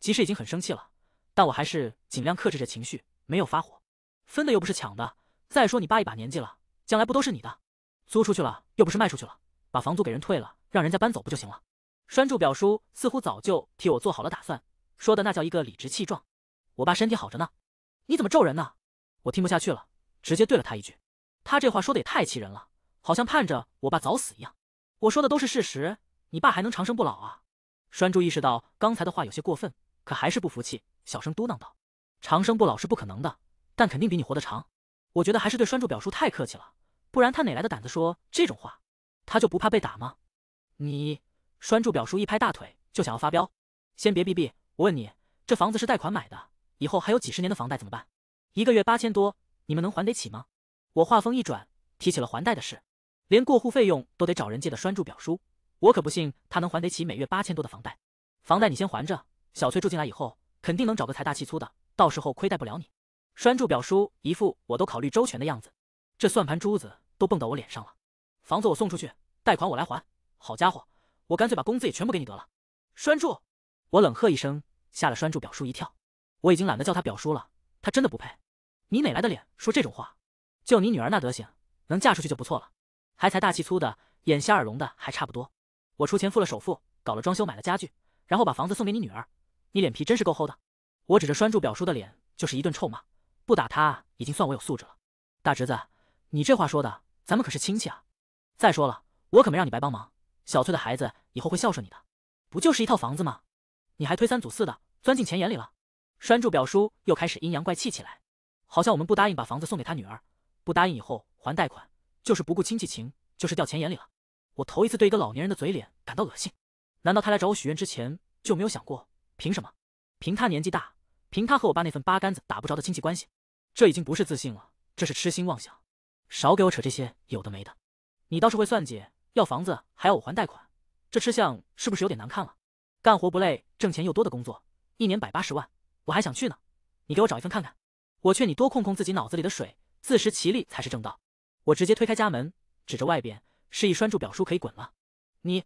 即使已经很生气了，但我还是尽量克制着情绪，没有发火。分的又不是抢的，再说你爸一把年纪了，将来不都是你的？租出去了又不是卖出去了，把房租给人退了，让人家搬走不就行了？拴柱表叔似乎早就替我做好了打算。说的那叫一个理直气壮，我爸身体好着呢，你怎么咒人呢？我听不下去了，直接怼了他一句。他这话说的也太气人了，好像盼着我爸早死一样。我说的都是事实，你爸还能长生不老啊？栓柱意识到刚才的话有些过分，可还是不服气，小声嘟囔道：“长生不老是不可能的，但肯定比你活得长。”我觉得还是对栓柱表叔太客气了，不然他哪来的胆子说这种话？他就不怕被打吗？你，栓柱表叔一拍大腿就想要发飙，先别逼逼，我问你，这房子是贷款买的，以后还有几十年的房贷怎么办？一个月八千多，你们能还得起吗？我话锋一转，提起了还贷的事，连过户费用都得找人借的。拴柱表叔，我可不信他能还得起每月八千多的房贷。房贷你先还着，小翠住进来以后，肯定能找个财大气粗的，到时候亏待不了你。拴柱表叔一副我都考虑周全的样子，这算盘珠子都蹦到我脸上了。房子我送出去，贷款我来还。好家伙，我干脆把工资也全部给你得了。拴柱，我冷喝一声。吓了拴住表叔一跳，我已经懒得叫他表叔了，他真的不配。你哪来的脸说这种话？就你女儿那德行，能嫁出去就不错了，还财大气粗的，眼瞎耳聋的还差不多。我出钱付了首付，搞了装修，买了家具，然后把房子送给你女儿，你脸皮真是够厚的。我指着拴住表叔的脸就是一顿臭骂，不打他已经算我有素质了。大侄子，你这话说的，咱们可是亲戚啊。再说了，我可没让你白帮忙，小翠的孩子以后会孝顺你的，不就是一套房子吗？你还推三阻四的钻进钱眼里了，拴住表叔又开始阴阳怪气起来，好像我们不答应把房子送给他女儿，不答应以后还贷款，就是不顾亲戚情，就是掉钱眼里了。我头一次对一个老年人的嘴脸感到恶心。难道他来找我许愿之前就没有想过？凭什么？凭他年纪大，凭他和我爸那份八竿子打不着的亲戚关系？这已经不是自信了，这是痴心妄想。少给我扯这些有的没的。你倒是会算计，要房子还要我还贷款，这吃相是不是有点难看了？干活不累，挣钱又多的工作，一年百八十万，我还想去呢。你给我找一份看看。我劝你多控控自己脑子里的水，自食其力才是正道。我直接推开家门，指着外边，示意拴住表叔可以滚了。你，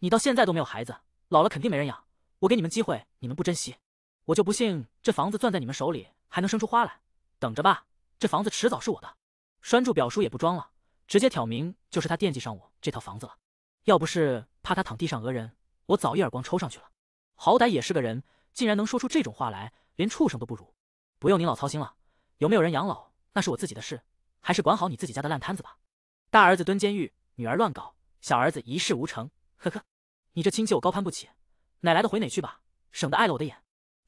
你到现在都没有孩子，老了肯定没人养。我给你们机会，你们不珍惜，我就不信这房子攥在你们手里还能生出花来。等着吧，这房子迟早是我的。拴住表叔也不装了，直接挑明就是他惦记上我这套房子了。要不是怕他躺地上讹人。我早一耳光抽上去了，好歹也是个人，竟然能说出这种话来，连畜生都不如。不用您老操心了，有没有人养老那是我自己的事，还是管好你自己家的烂摊子吧。大儿子蹲监狱，女儿乱搞，小儿子一事无成，呵呵，你这亲戚我高攀不起，哪来的回哪去吧，省得碍了我的眼。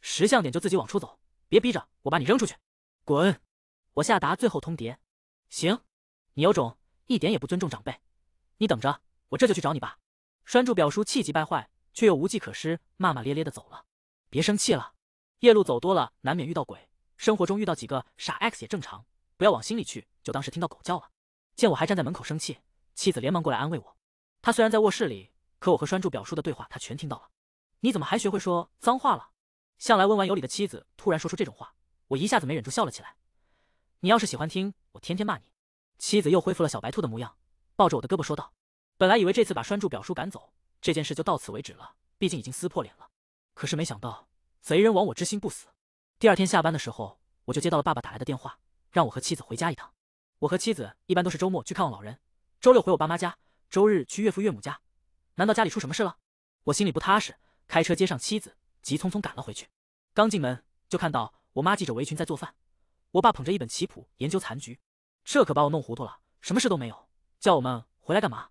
识相点就自己往出走，别逼着我把你扔出去，滚！我下达最后通牒。行，你有种，一点也不尊重长辈，你等着，我这就去找你爸。拴柱表叔气急败坏，却又无计可施，骂骂咧咧的走了。别生气了，夜路走多了，难免遇到鬼。生活中遇到几个傻 x 也正常，不要往心里去，就当是听到狗叫了。见我还站在门口生气，妻子连忙过来安慰我。他虽然在卧室里，可我和拴柱表叔的对话他全听到了。你怎么还学会说脏话了？向来温婉有礼的妻子突然说出这种话，我一下子没忍住笑了起来。你要是喜欢听，我天天骂你。妻子又恢复了小白兔的模样，抱着我的胳膊说道。本来以为这次把栓柱表叔赶走这件事就到此为止了，毕竟已经撕破脸了。可是没想到贼人亡我之心不死。第二天下班的时候，我就接到了爸爸打来的电话，让我和妻子回家一趟。我和妻子一般都是周末去看望老人，周六回我爸妈家，周日去岳父岳母家。难道家里出什么事了？我心里不踏实，开车接上妻子，急匆匆赶了回去。刚进门就看到我妈系着围裙在做饭，我爸捧着一本棋谱研究残局，这可把我弄糊涂了。什么事都没有，叫我们回来干嘛？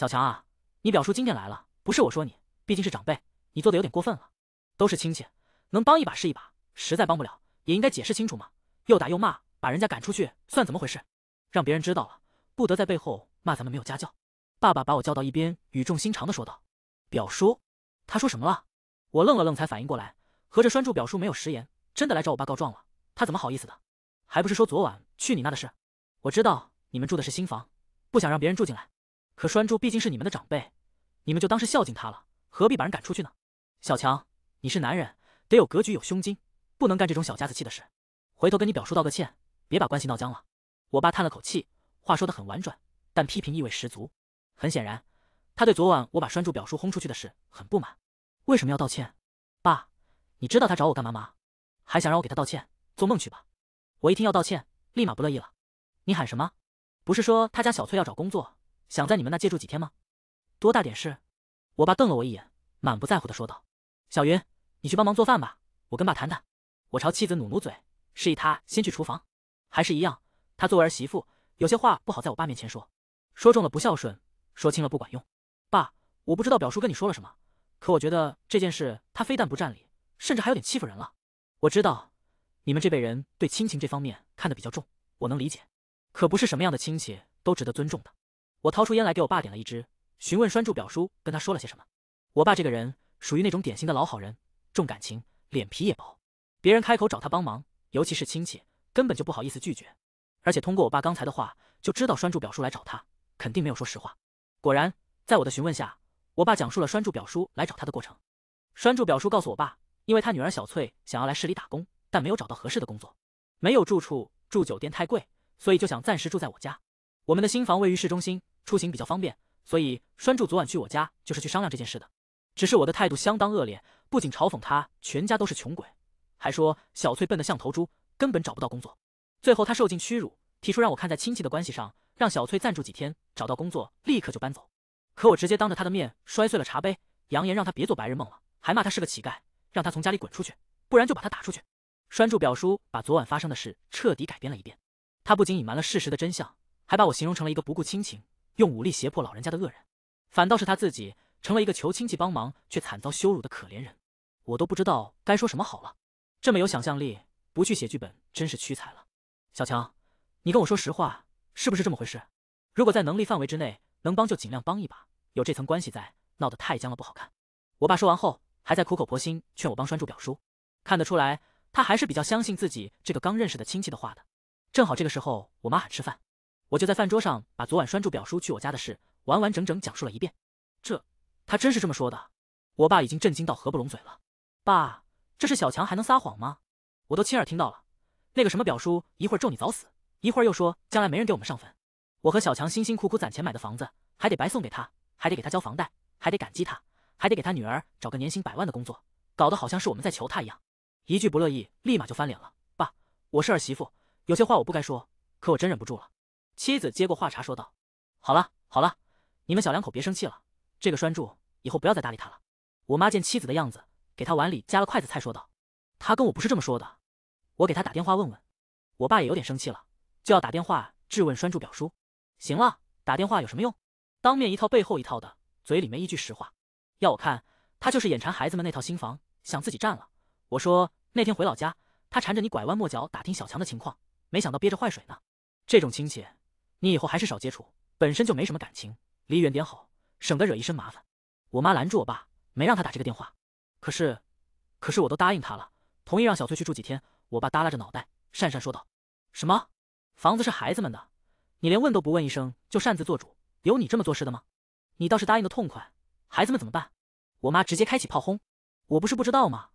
小强啊，你表叔今天来了，不是我说你，毕竟是长辈，你做的有点过分了。都是亲戚，能帮一把是一把，实在帮不了也应该解释清楚嘛。又打又骂，把人家赶出去，算怎么回事？让别人知道了，不得在背后骂咱们没有家教？爸爸把我叫到一边，语重心长的说道：“表叔，他说什么了？”我愣了愣，才反应过来，合着拴住表叔没有食言，真的来找我爸告状了？他怎么好意思的？还不是说昨晚去你那的事？我知道你们住的是新房，不想让别人住进来。可栓柱毕竟是你们的长辈，你们就当是孝敬他了，何必把人赶出去呢？小强，你是男人，得有格局有胸襟，不能干这种小家子气的事。回头跟你表叔道个歉，别把关系闹僵了。我爸叹了口气，话说的很婉转，但批评意味十足。很显然，他对昨晚我把栓柱表叔轰出去的事很不满。为什么要道歉？爸，你知道他找我干嘛吗？还想让我给他道歉？做梦去吧！我一听要道歉，立马不乐意了。你喊什么？不是说他家小翠要找工作？想在你们那借住几天吗？多大点事？我爸瞪了我一眼，满不在乎的说道：“小云，你去帮忙做饭吧，我跟爸谈谈。”我朝妻子努努嘴，示意他先去厨房。还是一样，她作为儿媳妇，有些话不好在我爸面前说，说重了不孝顺，说轻了不管用。爸，我不知道表叔跟你说了什么，可我觉得这件事他非但不占理，甚至还有点欺负人了。我知道，你们这辈人对亲情这方面看得比较重，我能理解，可不是什么样的亲戚都值得尊重的。我掏出烟来给我爸点了一支，询问拴柱表叔跟他说了些什么。我爸这个人属于那种典型的老好人，重感情，脸皮也薄，别人开口找他帮忙，尤其是亲戚，根本就不好意思拒绝。而且通过我爸刚才的话，就知道拴柱表叔来找他肯定没有说实话。果然，在我的询问下，我爸讲述了拴柱表叔来找他的过程。拴柱表叔告诉我爸，因为他女儿小翠想要来市里打工，但没有找到合适的工作，没有住处，住酒店太贵，所以就想暂时住在我家。我们的新房位于市中心，出行比较方便，所以栓柱昨晚去我家就是去商量这件事的。只是我的态度相当恶劣，不仅嘲讽他全家都是穷鬼，还说小翠笨得像头猪，根本找不到工作。最后他受尽屈辱，提出让我看在亲戚的关系上，让小翠暂住几天，找到工作立刻就搬走。可我直接当着他的面摔碎了茶杯，扬言让他别做白日梦了，还骂他是个乞丐，让他从家里滚出去，不然就把他打出去。栓柱表叔把昨晚发生的事彻底改编了一遍，他不仅隐瞒了事实的真相。还把我形容成了一个不顾亲情、用武力胁迫老人家的恶人，反倒是他自己成了一个求亲戚帮忙却惨遭羞辱的可怜人。我都不知道该说什么好了。这么有想象力，不去写剧本真是屈才了。小强，你跟我说实话，是不是这么回事？如果在能力范围之内能帮就尽量帮一把，有这层关系在，闹得太僵了不好看。我爸说完后，还在苦口婆心劝我帮拴住表叔。看得出来，他还是比较相信自己这个刚认识的亲戚的话的。正好这个时候，我妈喊吃饭。我就在饭桌上把昨晚拴住表叔去我家的事完完整整讲述了一遍，这他真是这么说的？我爸已经震惊到合不拢嘴了。爸，这是小强还能撒谎吗？我都亲耳听到了，那个什么表叔一会儿咒你早死，一会儿又说将来没人给我们上坟。我和小强辛辛苦苦攒钱买的房子，还得白送给他，还得给他交房贷，还得感激他，还得给他女儿找个年薪百万的工作，搞得好像是我们在求他一样。一句不乐意，立马就翻脸了。爸，我是儿媳妇，有些话我不该说，可我真忍不住了。妻子接过话茬说道：“好了好了，你们小两口别生气了。这个栓柱以后不要再搭理他了。”我妈见妻子的样子，给他碗里夹了筷子菜，说道：“他跟我不是这么说的，我给他打电话问问。”我爸也有点生气了，就要打电话质问栓柱表叔。行了，打电话有什么用？当面一套背后一套的，嘴里没一句实话。要我看，他就是眼馋孩子们那套新房，想自己占了。我说那天回老家，他缠着你拐弯抹角打听小强的情况，没想到憋着坏水呢。这种亲戚。你以后还是少接触，本身就没什么感情，离远点好，省得惹一身麻烦。我妈拦住我爸，没让他打这个电话。可是，可是我都答应他了，同意让小翠去住几天。我爸耷拉着脑袋，讪讪说道：“什么房子是孩子们的？你连问都不问一声就擅自做主，有你这么做事的吗？你倒是答应的痛快，孩子们怎么办？”我妈直接开启炮轰。我不是不知道吗？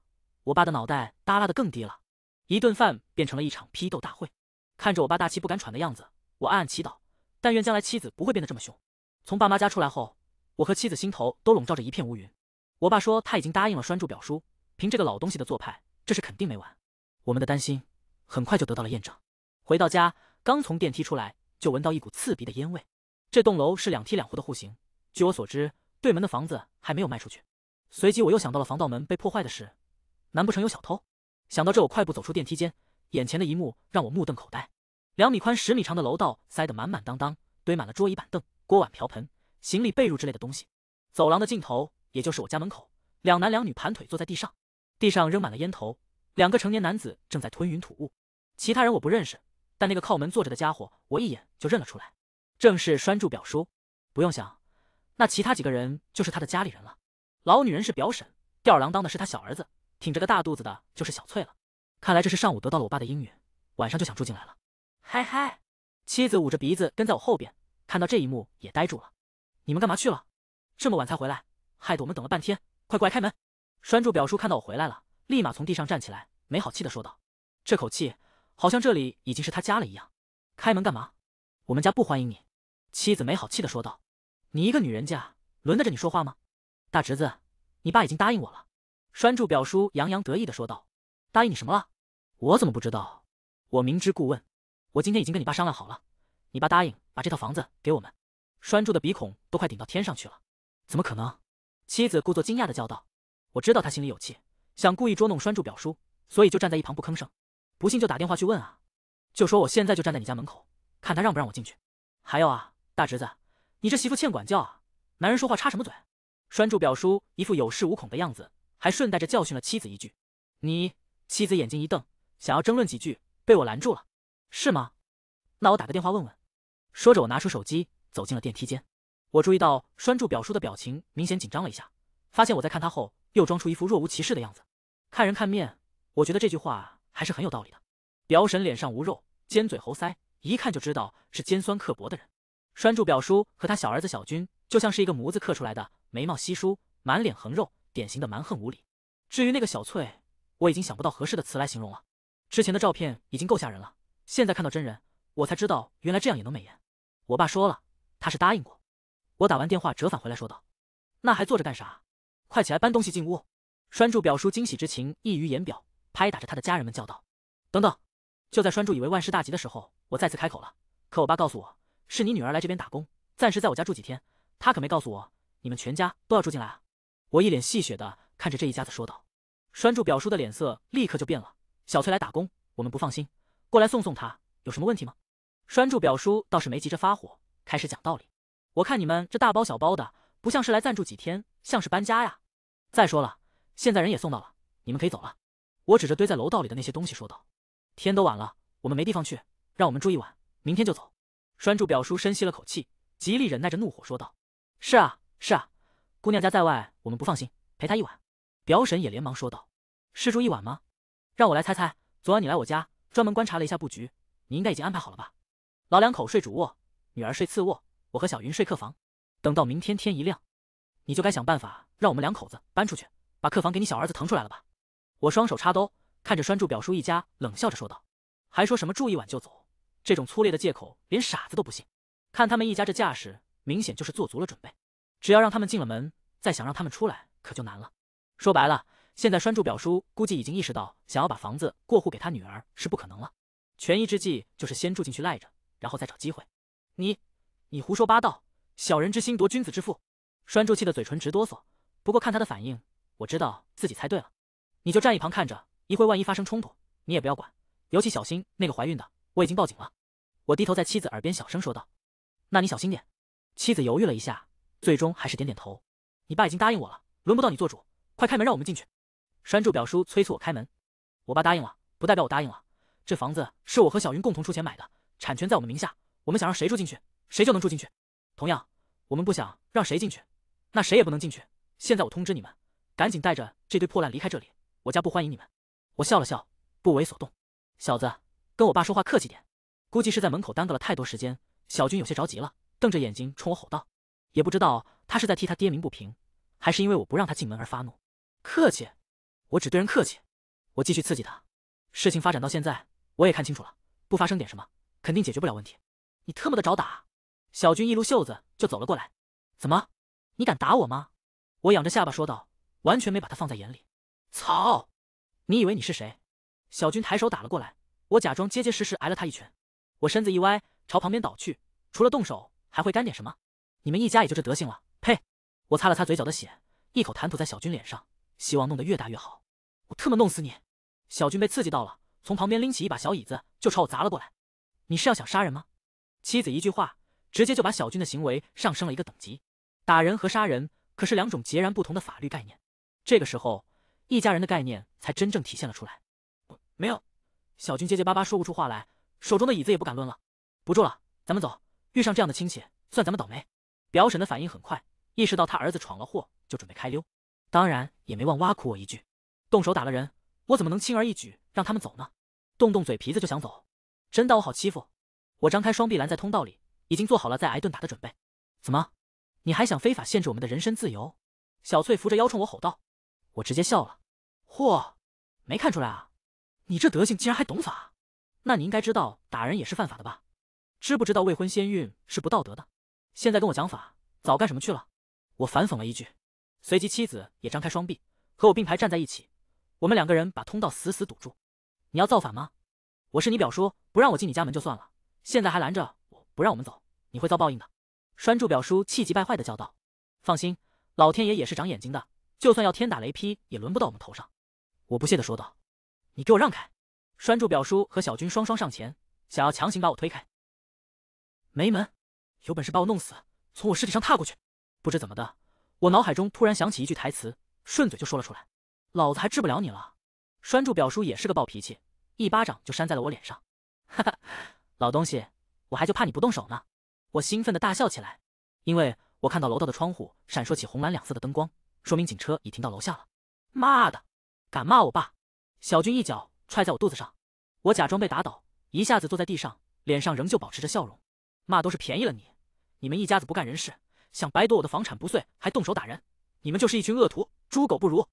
我爸的脑袋耷拉的更低了。一顿饭变成了一场批斗大会，看着我爸大气不敢喘的样子。我暗暗祈祷，但愿将来妻子不会变得这么凶。从爸妈家出来后，我和妻子心头都笼罩着一片乌云。我爸说他已经答应了拴住表叔，凭这个老东西的做派，这事肯定没完。我们的担心很快就得到了验证。回到家，刚从电梯出来，就闻到一股刺鼻的烟味。这栋楼是两梯两户的户型，据我所知，对门的房子还没有卖出去。随即我又想到了防盗门被破坏的事，难不成有小偷？想到这，我快步走出电梯间，眼前的一幕让我目瞪口呆。两米宽、十米长的楼道塞得满满当当，堆满了桌椅板凳、锅碗瓢盆、行李被褥之类的东西。走廊的尽头，也就是我家门口，两男两女盘腿坐在地上，地上扔满了烟头。两个成年男子正在吞云吐雾。其他人我不认识，但那个靠门坐着的家伙，我一眼就认了出来，正是拴柱表叔。不用想，那其他几个人就是他的家里人了。老女人是表婶，吊儿郎当的是他小儿子，挺着个大肚子的就是小翠了。看来这是上午得到了我爸的应允，晚上就想住进来了。嗨嗨，妻子捂着鼻子跟在我后边，看到这一幕也呆住了。你们干嘛去了？这么晚才回来，害得我们等了半天。快过来开门！拴柱表叔看到我回来了，立马从地上站起来，没好气的说道：“这口气好像这里已经是他家了一样。”“开门干嘛？我们家不欢迎你。”妻子没好气的说道：“你一个女人家，轮得着你说话吗？”“大侄子，你爸已经答应我了。”拴柱表叔洋洋得意的说道：“答应你什么了？我怎么不知道？我明知故问。”我今天已经跟你爸商量好了，你爸答应把这套房子给我们。栓柱的鼻孔都快顶到天上去了，怎么可能？妻子故作惊讶的叫道：“我知道他心里有气，想故意捉弄栓柱表叔，所以就站在一旁不吭声。不信就打电话去问啊，就说我现在就站在你家门口，看他让不让我进去。还有啊，大侄子，你这媳妇欠管教啊，男人说话插什么嘴？”栓柱表叔一副有恃无恐的样子，还顺带着教训了妻子一句：“你。”妻子眼睛一瞪，想要争论几句，被我拦住了。是吗？那我打个电话问问。说着，我拿出手机，走进了电梯间。我注意到拴柱表叔的表情明显紧张了一下，发现我在看他后，又装出一副若无其事的样子。看人看面，我觉得这句话还是很有道理的。表婶脸上无肉，尖嘴猴腮，一看就知道是尖酸刻薄的人。拴柱表叔和他小儿子小军就像是一个模子刻出来的，眉毛稀疏，满脸横肉，典型的蛮横无理。至于那个小翠，我已经想不到合适的词来形容了。之前的照片已经够吓人了。现在看到真人，我才知道原来这样也能美颜。我爸说了，他是答应过。我打完电话折返回来说道：“那还坐着干啥？快起来搬东西进屋！”栓柱表叔惊喜之情溢于言表，拍打着他的家人们叫道：“等等！”就在栓柱以为万事大吉的时候，我再次开口了。可我爸告诉我，是你女儿来这边打工，暂时在我家住几天。他可没告诉我你们全家都要住进来啊！我一脸戏谑的看着这一家子说道。栓柱表叔的脸色立刻就变了：“小翠来打工，我们不放心。”过来送送他，有什么问题吗？栓柱表叔倒是没急着发火，开始讲道理。我看你们这大包小包的，不像是来暂住几天，像是搬家呀。再说了，现在人也送到了，你们可以走了。我指着堆在楼道里的那些东西说道：“天都晚了，我们没地方去，让我们住一晚，明天就走。”栓柱表叔深吸了口气，极力忍耐着怒火说道：“是啊，是啊，姑娘家在外，我们不放心，陪她一晚。”表婶也连忙说道：“是住一晚吗？让我来猜猜，昨晚你来我家。”专门观察了一下布局，你应该已经安排好了吧？老两口睡主卧，女儿睡次卧，我和小云睡客房。等到明天天一亮，你就该想办法让我们两口子搬出去，把客房给你小儿子腾出来了吧？我双手插兜，看着拴住表叔一家，冷笑着说道：“还说什么住一晚就走？这种粗劣的借口，连傻子都不信。看他们一家这架势，明显就是做足了准备。只要让他们进了门，再想让他们出来，可就难了。说白了……”现在拴柱表叔估计已经意识到，想要把房子过户给他女儿是不可能了。权宜之计就是先住进去赖着，然后再找机会。你你胡说八道，小人之心夺君子之腹。拴柱气的嘴唇直哆嗦，不过看他的反应，我知道自己猜对了。你就站一旁看着，一会万一发生冲突，你也不要管，尤其小心那个怀孕的。我已经报警了。我低头在妻子耳边小声说道：“那你小心点。”妻子犹豫了一下，最终还是点点头。你爸已经答应我了，轮不到你做主。快开门，让我们进去。栓柱表叔催促我开门，我爸答应了，不代表我答应了。这房子是我和小云共同出钱买的，产权在我们名下。我们想让谁住进去，谁就能住进去。同样，我们不想让谁进去，那谁也不能进去。现在我通知你们，赶紧带着这堆破烂离开这里，我家不欢迎你们。我笑了笑，不为所动。小子，跟我爸说话客气点。估计是在门口耽搁了太多时间，小军有些着急了，瞪着眼睛冲我吼道：“也不知道他是在替他爹鸣不平，还是因为我不让他进门而发怒。”客气。我只对人客气，我继续刺激他。事情发展到现在，我也看清楚了，不发生点什么，肯定解决不了问题。你特么的找打！小军一撸袖子就走了过来。怎么，你敢打我吗？我仰着下巴说道，完全没把他放在眼里。操！你以为你是谁？小军抬手打了过来，我假装结结实实挨了他一拳。我身子一歪，朝旁边倒去。除了动手，还会干点什么？你们一家也就这德行了！呸！我擦了擦嘴角的血，一口痰吐在小军脸上，希望弄得越大越好。我特么弄死你！小军被刺激到了，从旁边拎起一把小椅子就朝我砸了过来。你是要想杀人吗？妻子一句话，直接就把小军的行为上升了一个等级。打人和杀人可是两种截然不同的法律概念。这个时候，一家人的概念才真正体现了出来。没有，小军结结巴巴说不出话来，手中的椅子也不敢抡了。不住了，咱们走。遇上这样的亲戚，算咱们倒霉。表婶的反应很快，意识到他儿子闯了祸，就准备开溜，当然也没忘挖苦我一句。动手打了人，我怎么能轻而易举让他们走呢？动动嘴皮子就想走，真当我好欺负？我张开双臂拦在通道里，已经做好了再挨顿打的准备。怎么？你还想非法限制我们的人身自由？小翠扶着腰冲我吼道。我直接笑了。嚯，没看出来啊，你这德性竟然还懂法？那你应该知道打人也是犯法的吧？知不知道未婚先孕是不道德的？现在跟我讲法，早干什么去了？我反讽了一句，随即妻子也张开双臂，和我并排站在一起。我们两个人把通道死死堵住，你要造反吗？我是你表叔，不让我进你家门就算了，现在还拦着我，不让我们走，你会遭报应的！拴柱表叔气急败坏的叫道：“放心，老天爷也是长眼睛的，就算要天打雷劈，也轮不到我们头上。”我不屑的说道：“你给我让开！”拴柱表叔和小军双双上前，想要强行把我推开。没门！有本事把我弄死，从我尸体上踏过去。不知怎么的，我脑海中突然想起一句台词，顺嘴就说了出来。老子还治不了你了！拴住表叔也是个暴脾气，一巴掌就扇在了我脸上。哈哈，老东西，我还就怕你不动手呢！我兴奋的大笑起来，因为我看到楼道的窗户闪烁起红蓝两色的灯光，说明警车已停到楼下了。妈的，敢骂我爸！小军一脚踹在我肚子上，我假装被打倒，一下子坐在地上，脸上仍旧保持着笑容。骂都是便宜了你，你们一家子不干人事，想白夺我的房产不遂，还动手打人，你们就是一群恶徒，猪狗不如！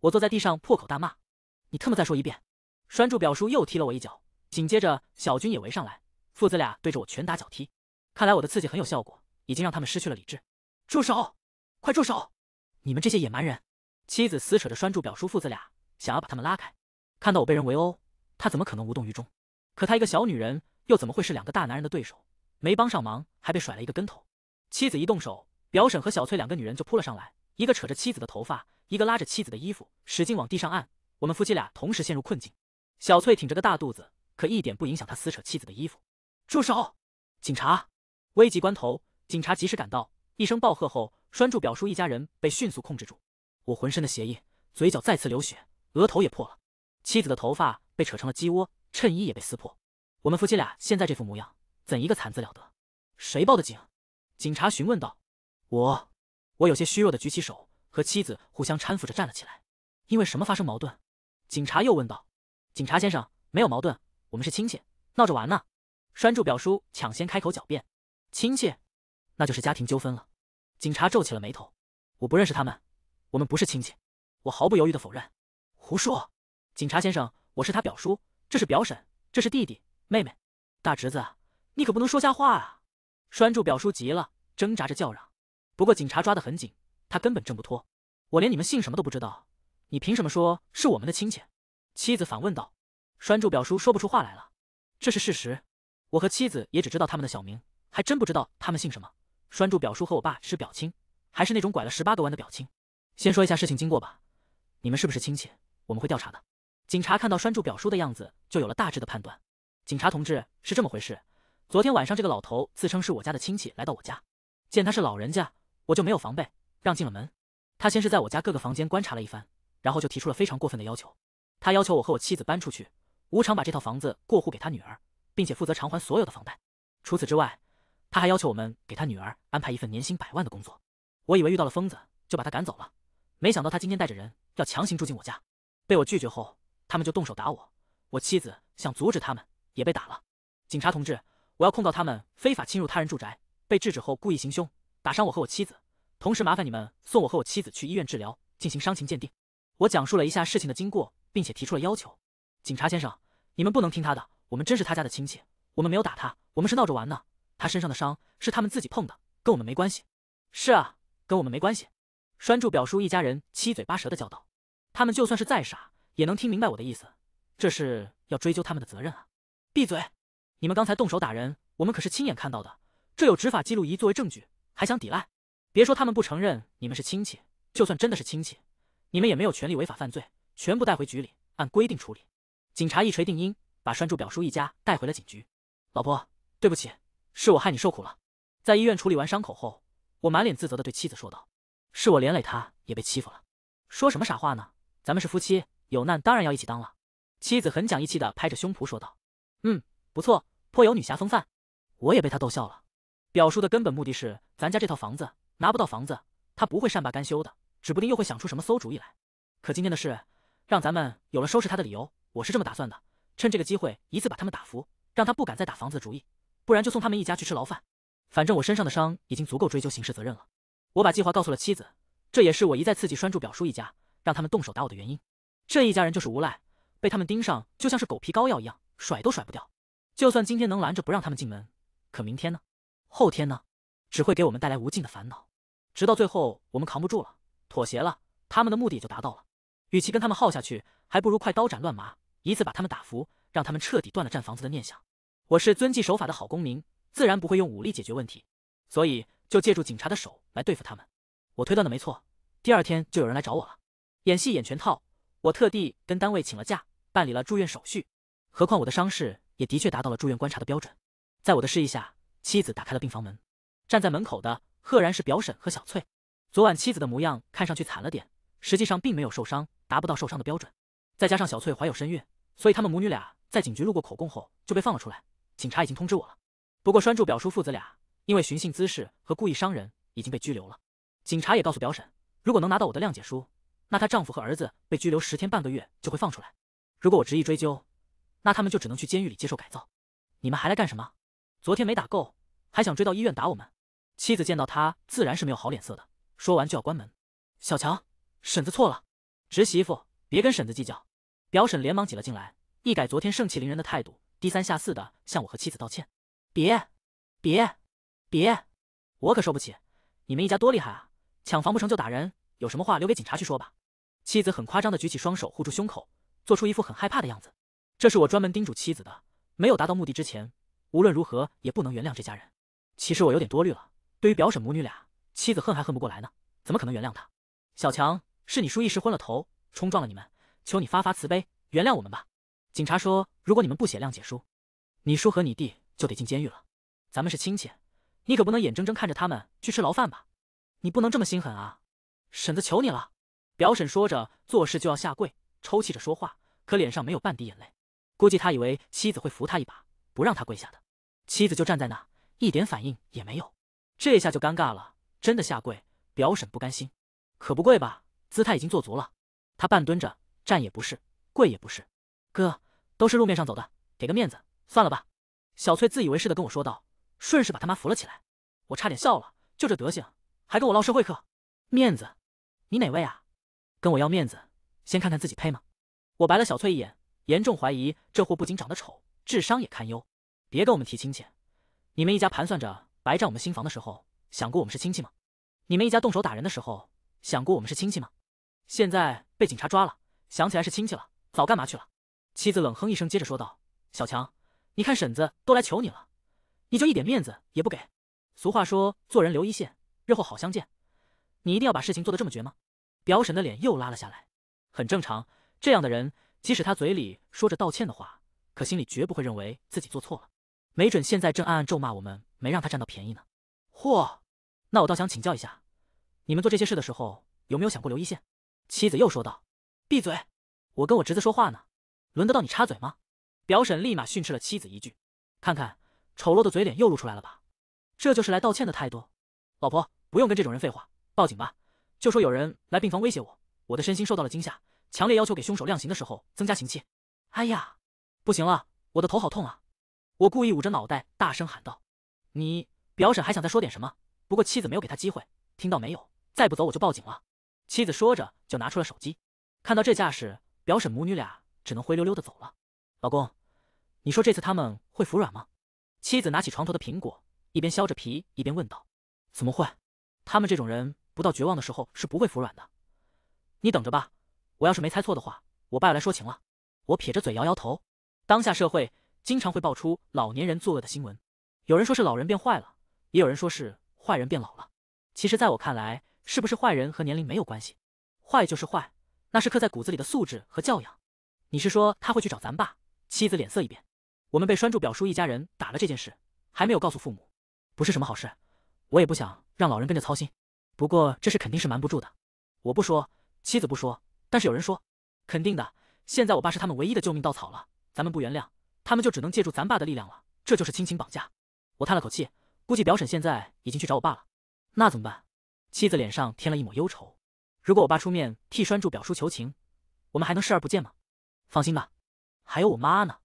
我坐在地上破口大骂：“你特么再说一遍！”栓柱表叔又踢了我一脚，紧接着小军也围上来，父子俩对着我拳打脚踢。看来我的刺激很有效果，已经让他们失去了理智。住手！快住手！你们这些野蛮人！妻子撕扯着栓柱表叔父子俩，想要把他们拉开。看到我被人围殴，他怎么可能无动于衷？可他一个小女人，又怎么会是两个大男人的对手？没帮上忙，还被甩了一个跟头。妻子一动手，表婶和小翠两个女人就扑了上来。一个扯着妻子的头发，一个拉着妻子的衣服，使劲往地上按。我们夫妻俩同时陷入困境。小翠挺着个大肚子，可一点不影响她撕扯妻子的衣服。住手！警察。危急关头，警察及时赶到，一声暴喝后，拴住表叔一家人被迅速控制住。我浑身的血印，嘴角再次流血，额头也破了。妻子的头发被扯成了鸡窝，衬衣也被撕破。我们夫妻俩现在这副模样，怎一个惨字了得？谁报的警？警察询问道。我。我有些虚弱的举起手，和妻子互相搀扶着站了起来。因为什么发生矛盾？警察又问道。警察先生，没有矛盾，我们是亲戚，闹着玩呢。拴柱表叔抢先开口狡辩。亲戚？那就是家庭纠纷了。警察皱起了眉头。我不认识他们，我们不是亲戚。我毫不犹豫地否认。胡说！警察先生，我是他表叔，这是表婶，这是弟弟妹妹，大侄子，你可不能说瞎话啊！拴柱表叔急了，挣扎着叫嚷。不过警察抓得很紧，他根本挣不脱。我连你们姓什么都不知道，你凭什么说是我们的亲戚？妻子反问道。拴柱表叔说不出话来了。这是事实。我和妻子也只知道他们的小名，还真不知道他们姓什么。拴柱表叔和我爸是表亲，还是那种拐了十八个弯的表亲？先说一下事情经过吧。你们是不是亲戚？我们会调查的。警察看到拴柱表叔的样子，就有了大致的判断。警察同志，是这么回事：昨天晚上，这个老头自称是我家的亲戚，来到我家，见他是老人家。我就没有防备，让进了门。他先是在我家各个房间观察了一番，然后就提出了非常过分的要求。他要求我和我妻子搬出去，无偿把这套房子过户给他女儿，并且负责偿还所有的房贷。除此之外，他还要求我们给他女儿安排一份年薪百万的工作。我以为遇到了疯子，就把他赶走了。没想到他今天带着人要强行住进我家，被我拒绝后，他们就动手打我。我妻子想阻止他们，也被打了。警察同志，我要控告他们非法侵入他人住宅，被制止后故意行凶。打伤我和我妻子，同时麻烦你们送我和我妻子去医院治疗，进行伤情鉴定。我讲述了一下事情的经过，并且提出了要求。警察先生，你们不能听他的，我们真是他家的亲戚，我们没有打他，我们是闹着玩呢。他身上的伤是他们自己碰的，跟我们没关系。是啊，跟我们没关系。栓柱表叔一家人七嘴八舌的叫道：“他们就算是再傻，也能听明白我的意思。这是要追究他们的责任啊！”闭嘴！你们刚才动手打人，我们可是亲眼看到的，这有执法记录仪作为证据。还想抵赖？别说他们不承认你们是亲戚，就算真的是亲戚，你们也没有权利违法犯罪。全部带回局里，按规定处理。警察一锤定音，把拴住表叔一家带回了警局。老婆，对不起，是我害你受苦了。在医院处理完伤口后，我满脸自责的对妻子说道：“是我连累他，也被欺负了。”说什么傻话呢？咱们是夫妻，有难当然要一起当了。妻子很讲义气的拍着胸脯说道：“嗯，不错，颇有女侠风范。”我也被他逗笑了。表叔的根本目的是。咱家这套房子拿不到房子，他不会善罢甘休的，指不定又会想出什么馊主意来。可今天的事让咱们有了收拾他的理由，我是这么打算的：趁这个机会一次把他们打服，让他不敢再打房子的主意，不然就送他们一家去吃牢饭。反正我身上的伤已经足够追究刑事责任了。我把计划告诉了妻子，这也是我一再刺激拴住表叔一家，让他们动手打我的原因。这一家人就是无赖，被他们盯上就像是狗皮膏药一样甩都甩不掉。就算今天能拦着不让他们进门，可明天呢？后天呢？只会给我们带来无尽的烦恼，直到最后我们扛不住了，妥协了，他们的目的也就达到了。与其跟他们耗下去，还不如快刀斩乱麻，一次把他们打服，让他们彻底断了占房子的念想。我是遵纪守法的好公民，自然不会用武力解决问题，所以就借助警察的手来对付他们。我推断的没错，第二天就有人来找我了。演戏演全套，我特地跟单位请了假，办理了住院手续。何况我的伤势也的确达到了住院观察的标准。在我的示意下，妻子打开了病房门。站在门口的赫然是表婶和小翠。昨晚妻子的模样看上去惨了点，实际上并没有受伤，达不到受伤的标准。再加上小翠怀有身孕，所以他们母女俩在警局录过口供后就被放了出来。警察已经通知我了。不过拴住表叔父子俩，因为寻衅滋事和故意伤人已经被拘留了。警察也告诉表婶，如果能拿到我的谅解书，那她丈夫和儿子被拘留十天半个月就会放出来。如果我执意追究，那他们就只能去监狱里接受改造。你们还来干什么？昨天没打够，还想追到医院打我们？妻子见到他，自然是没有好脸色的。说完就要关门。小强，婶子错了，侄媳妇别跟婶子计较。表婶连忙挤了进来，一改昨天盛气凌人的态度，低三下四的向我和妻子道歉。别，别，别，我可受不起！你们一家多厉害啊，抢房不成就打人，有什么话留给警察去说吧。妻子很夸张的举起双手护住胸口，做出一副很害怕的样子。这是我专门叮嘱妻子的，没有达到目的之前，无论如何也不能原谅这家人。其实我有点多虑了。对于表婶母女俩，妻子恨还恨不过来呢，怎么可能原谅他？小强，是你叔一时昏了头，冲撞了你们，求你发发慈悲，原谅我们吧。警察说，如果你们不写谅解书，你叔和你弟就得进监狱了。咱们是亲戚，你可不能眼睁睁看着他们去吃牢饭吧？你不能这么心狠啊！婶子，求你了。表婶说着，做事就要下跪，抽泣着说话，可脸上没有半滴眼泪。估计他以为妻子会扶他一把，不让他跪下的。妻子就站在那，一点反应也没有。这下就尴尬了，真的下跪，表婶不甘心，可不跪吧？姿态已经做足了，他半蹲着，站也不是，跪也不是。哥，都是路面上走的，给个面子，算了吧。小翠自以为是的跟我说道，顺势把他妈扶了起来。我差点笑了，就这德行，还跟我唠社会课，面子？你哪位啊？跟我要面子？先看看自己配吗？我白了小翠一眼，严重怀疑这货不仅长得丑，智商也堪忧。别跟我们提亲戚，你们一家盘算着。白占我们新房的时候，想过我们是亲戚吗？你们一家动手打人的时候，想过我们是亲戚吗？现在被警察抓了，想起来是亲戚了，早干嘛去了？妻子冷哼一声，接着说道：“小强，你看婶子都来求你了，你就一点面子也不给？俗话说，做人留一线，日后好相见。你一定要把事情做得这么绝吗？”表婶的脸又拉了下来，很正常。这样的人，即使他嘴里说着道歉的话，可心里绝不会认为自己做错了。没准现在正暗暗咒骂我们没让他占到便宜呢，嚯！那我倒想请教一下，你们做这些事的时候有没有想过留一线？妻子又说道：“闭嘴！我跟我侄子说话呢，轮得到你插嘴吗？”表婶立马训斥了妻子一句：“看看丑陋的嘴脸又露出来了吧？这就是来道歉的态度。”老婆，不用跟这种人废话，报警吧，就说有人来病房威胁我，我的身心受到了惊吓，强烈要求给凶手量刑的时候增加刑期。哎呀，不行了，我的头好痛啊！我故意捂着脑袋，大声喊道：“你表婶还想再说点什么？”不过妻子没有给他机会，听到没有？再不走我就报警了。妻子说着就拿出了手机。看到这架势，表婶母女俩只能灰溜溜的走了。老公，你说这次他们会服软吗？妻子拿起床头的苹果，一边削着皮，一边问道：“怎么会？他们这种人不到绝望的时候是不会服软的。你等着吧，我要是没猜错的话，我爸要来说情了。”我撇着嘴摇摇头。当下社会。经常会爆出老年人作恶的新闻，有人说是老人变坏了，也有人说是坏人变老了。其实，在我看来，是不是坏人和年龄没有关系，坏就是坏，那是刻在骨子里的素质和教养。你是说他会去找咱爸？妻子脸色一变。我们被拴住，表叔一家人打了这件事还没有告诉父母，不是什么好事。我也不想让老人跟着操心，不过这事肯定是瞒不住的。我不说，妻子不说，但是有人说，肯定的。现在我爸是他们唯一的救命稻草了，咱们不原谅。他们就只能借助咱爸的力量了，这就是亲情绑架。我叹了口气，估计表婶现在已经去找我爸了。那怎么办？妻子脸上添了一抹忧愁。如果我爸出面替拴住表叔求情，我们还能视而不见吗？放心吧，还有我妈呢。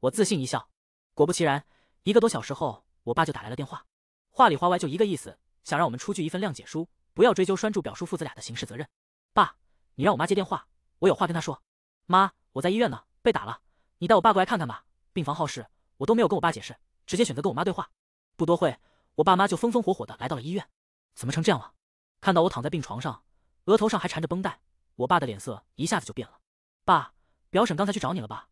我自信一笑。果不其然，一个多小时后，我爸就打来了电话，话里话外就一个意思，想让我们出具一份谅解书，不要追究拴柱表叔父子俩的刑事责任。爸，你让我妈接电话，我有话跟她说。妈，我在医院呢，被打了，你带我爸过来看看吧。病房号室，我都没有跟我爸解释，直接选择跟我妈对话。不多会，我爸妈就风风火火的来到了医院。怎么成这样了？看到我躺在病床上，额头上还缠着绷带，我爸的脸色一下子就变了。爸，表婶刚才去找你了吧？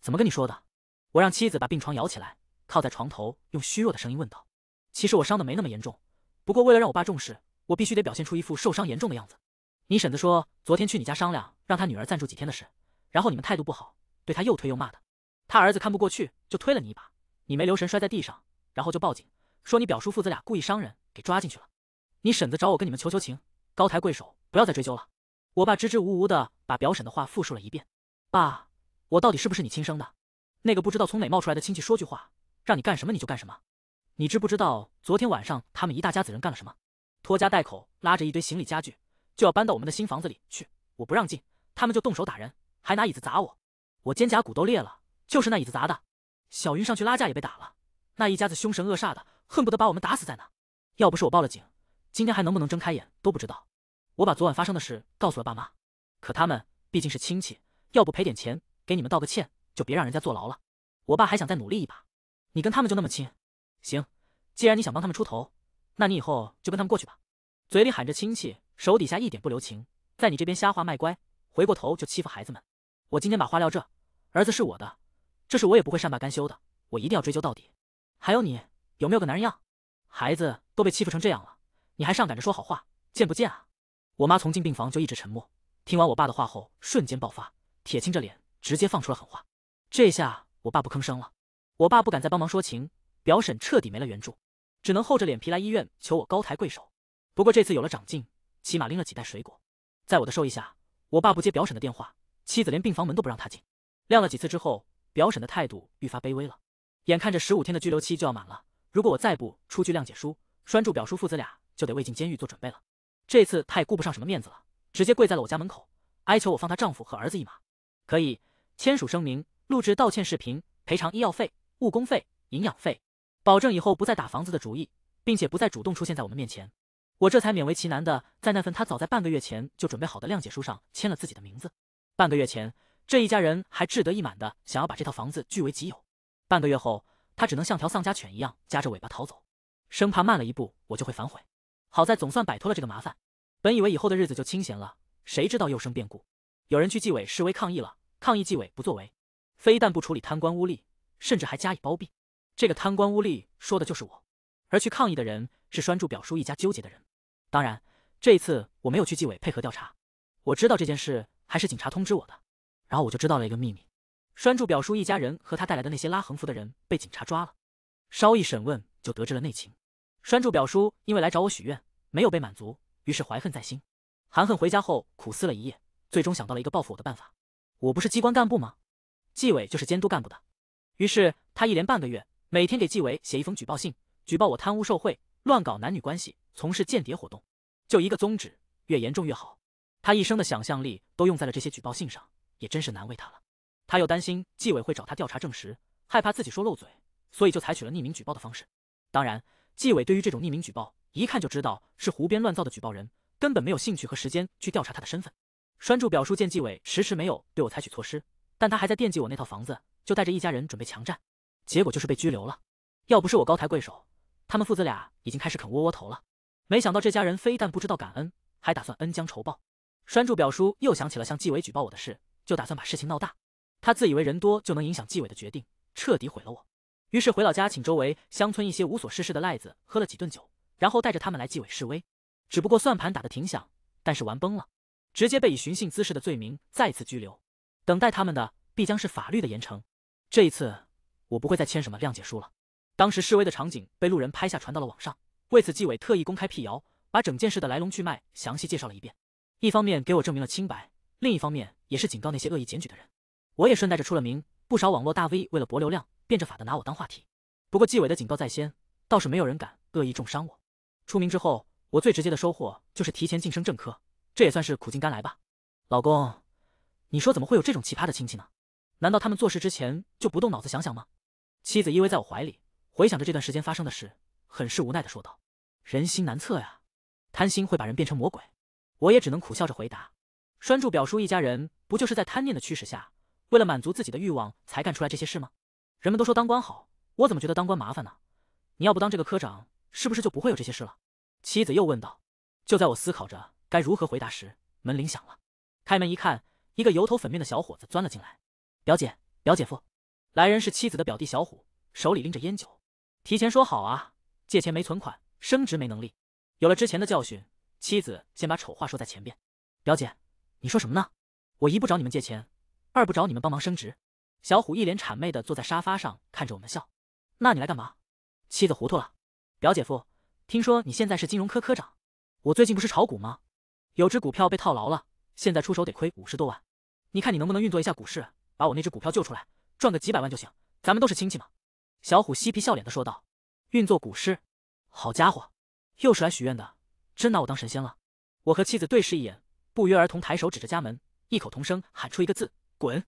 怎么跟你说的？我让妻子把病床摇起来，靠在床头，用虚弱的声音问道。其实我伤的没那么严重，不过为了让我爸重视，我必须得表现出一副受伤严重的样子。你婶子说，昨天去你家商量让他女儿暂住几天的事，然后你们态度不好，对他又推又骂的。他儿子看不过去，就推了你一把，你没留神摔在地上，然后就报警，说你表叔父子俩故意伤人，给抓进去了。你婶子找我跟你们求求情，高抬贵手，不要再追究了。我爸支支吾吾的把表婶的话复述了一遍。爸，我到底是不是你亲生的？那个不知道从哪冒出来的亲戚说句话，让你干什么你就干什么，你知不知道昨天晚上他们一大家子人干了什么？拖家带口拉着一堆行李家具，就要搬到我们的新房子里去，我不让进，他们就动手打人，还拿椅子砸我，我肩胛骨都裂了。就是那椅子砸的，小云上去拉架也被打了，那一家子凶神恶煞的，恨不得把我们打死在那。要不是我报了警，今天还能不能睁开眼都不知道。我把昨晚发生的事告诉了爸妈，可他们毕竟是亲戚，要不赔点钱，给你们道个歉，就别让人家坐牢了。我爸还想再努力一把，你跟他们就那么亲？行，既然你想帮他们出头，那你以后就跟他们过去吧。嘴里喊着亲戚，手底下一点不留情，在你这边瞎话卖乖，回过头就欺负孩子们。我今天把话撂这，儿子是我的。这事我也不会善罢甘休的，我一定要追究到底。还有你，有没有个男人样？孩子都被欺负成这样了，你还上赶着说好话，贱不贱啊？我妈从进病房就一直沉默，听完我爸的话后，瞬间爆发，铁青着脸，直接放出了狠话。这下我爸不吭声了。我爸不敢再帮忙说情，表婶彻底没了援助，只能厚着脸皮来医院求我高抬贵手。不过这次有了长进，起码拎了几袋水果。在我的授意下，我爸不接表婶的电话，妻子连病房门都不让他进，晾了几次之后。表婶的态度愈发卑微了，眼看着十五天的拘留期就要满了，如果我再不出具谅解书，拴住表叔父子俩就得为进监狱做准备了。这次她也顾不上什么面子了，直接跪在了我家门口，哀求我放她丈夫和儿子一马。可以签署声明，录制道歉视频，赔偿医药费、误工费、营养费，保证以后不再打房子的主意，并且不再主动出现在我们面前。我这才勉为其难的在那份她早在半个月前就准备好的谅解书上签了自己的名字。半个月前。这一家人还志得意满的想要把这套房子据为己有，半个月后，他只能像条丧家犬一样夹着尾巴逃走，生怕慢了一步我就会反悔。好在总算摆脱了这个麻烦。本以为以后的日子就清闲了，谁知道又生变故，有人去纪委示威抗议了，抗议纪委不作为，非但不处理贪官污吏，甚至还加以包庇。这个贪官污吏说的就是我，而去抗议的人是拴住表叔一家纠结的人。当然，这一次我没有去纪委配合调查，我知道这件事还是警察通知我的。然后我就知道了一个秘密：拴柱表叔一家人和他带来的那些拉横幅的人被警察抓了。稍一审问，就得知了内情。拴柱表叔因为来找我许愿没有被满足，于是怀恨在心。含恨回家后苦思了一夜，最终想到了一个报复我的办法。我不是机关干部吗？纪委就是监督干部的。于是他一连半个月，每天给纪委写一封举报信，举报我贪污受贿、乱搞男女关系、从事间谍活动，就一个宗旨：越严重越好。他一生的想象力都用在了这些举报信上。也真是难为他了，他又担心纪委会找他调查证实，害怕自己说漏嘴，所以就采取了匿名举报的方式。当然，纪委对于这种匿名举报，一看就知道是胡编乱造的，举报人根本没有兴趣和时间去调查他的身份。栓柱表叔见纪委迟迟没有对我采取措施，但他还在惦记我那套房子，就带着一家人准备强占，结果就是被拘留了。要不是我高抬贵手，他们父子俩已经开始啃窝窝头了。没想到这家人非但不知道感恩，还打算恩将仇报。栓柱表叔又想起了向纪委举报我的事。就打算把事情闹大，他自以为人多就能影响纪委的决定，彻底毁了我。于是回老家请周围乡村一些无所事事的赖子喝了几顿酒，然后带着他们来纪委示威。只不过算盘打得挺响，但是玩崩了，直接被以寻衅滋事的罪名再次拘留。等待他们的必将是法律的严惩。这一次我不会再签什么谅解书了。当时示威的场景被路人拍下传到了网上，为此纪委特意公开辟谣，把整件事的来龙去脉详细介绍了一遍，一方面给我证明了清白。另一方面，也是警告那些恶意检举的人。我也顺带着出了名，不少网络大 V 为了博流量，变着法的拿我当话题。不过纪委的警告在先，倒是没有人敢恶意重伤我。出名之后，我最直接的收获就是提前晋升正科，这也算是苦尽甘来吧。老公，你说怎么会有这种奇葩的亲戚呢？难道他们做事之前就不动脑子想想吗？妻子依偎在我怀里，回想着这段时间发生的事，很是无奈的说道：“人心难测呀，贪心会把人变成魔鬼。”我也只能苦笑着回答。拴住表叔一家人，不就是在贪念的驱使下，为了满足自己的欲望才干出来这些事吗？人们都说当官好，我怎么觉得当官麻烦呢？你要不当这个科长，是不是就不会有这些事了？妻子又问道。就在我思考着该如何回答时，门铃响了。开门一看，一个油头粉面的小伙子钻了进来。表姐，表姐夫，来人是妻子的表弟小虎，手里拎着烟酒。提前说好啊，借钱没存款，升职没能力。有了之前的教训，妻子先把丑话说在前边。表姐。你说什么呢？我一不找你们借钱，二不找你们帮忙升职。小虎一脸谄媚的坐在沙发上，看着我们笑。那你来干嘛？妻子糊涂了。表姐夫，听说你现在是金融科科长，我最近不是炒股吗？有只股票被套牢了，现在出手得亏五十多万。你看你能不能运作一下股市，把我那只股票救出来，赚个几百万就行。咱们都是亲戚嘛。小虎嬉皮笑脸的说道。运作股市？好家伙，又是来许愿的，真拿我当神仙了。我和妻子对视一眼。不约而同抬手指着家门，异口同声喊出一个字：“滚！”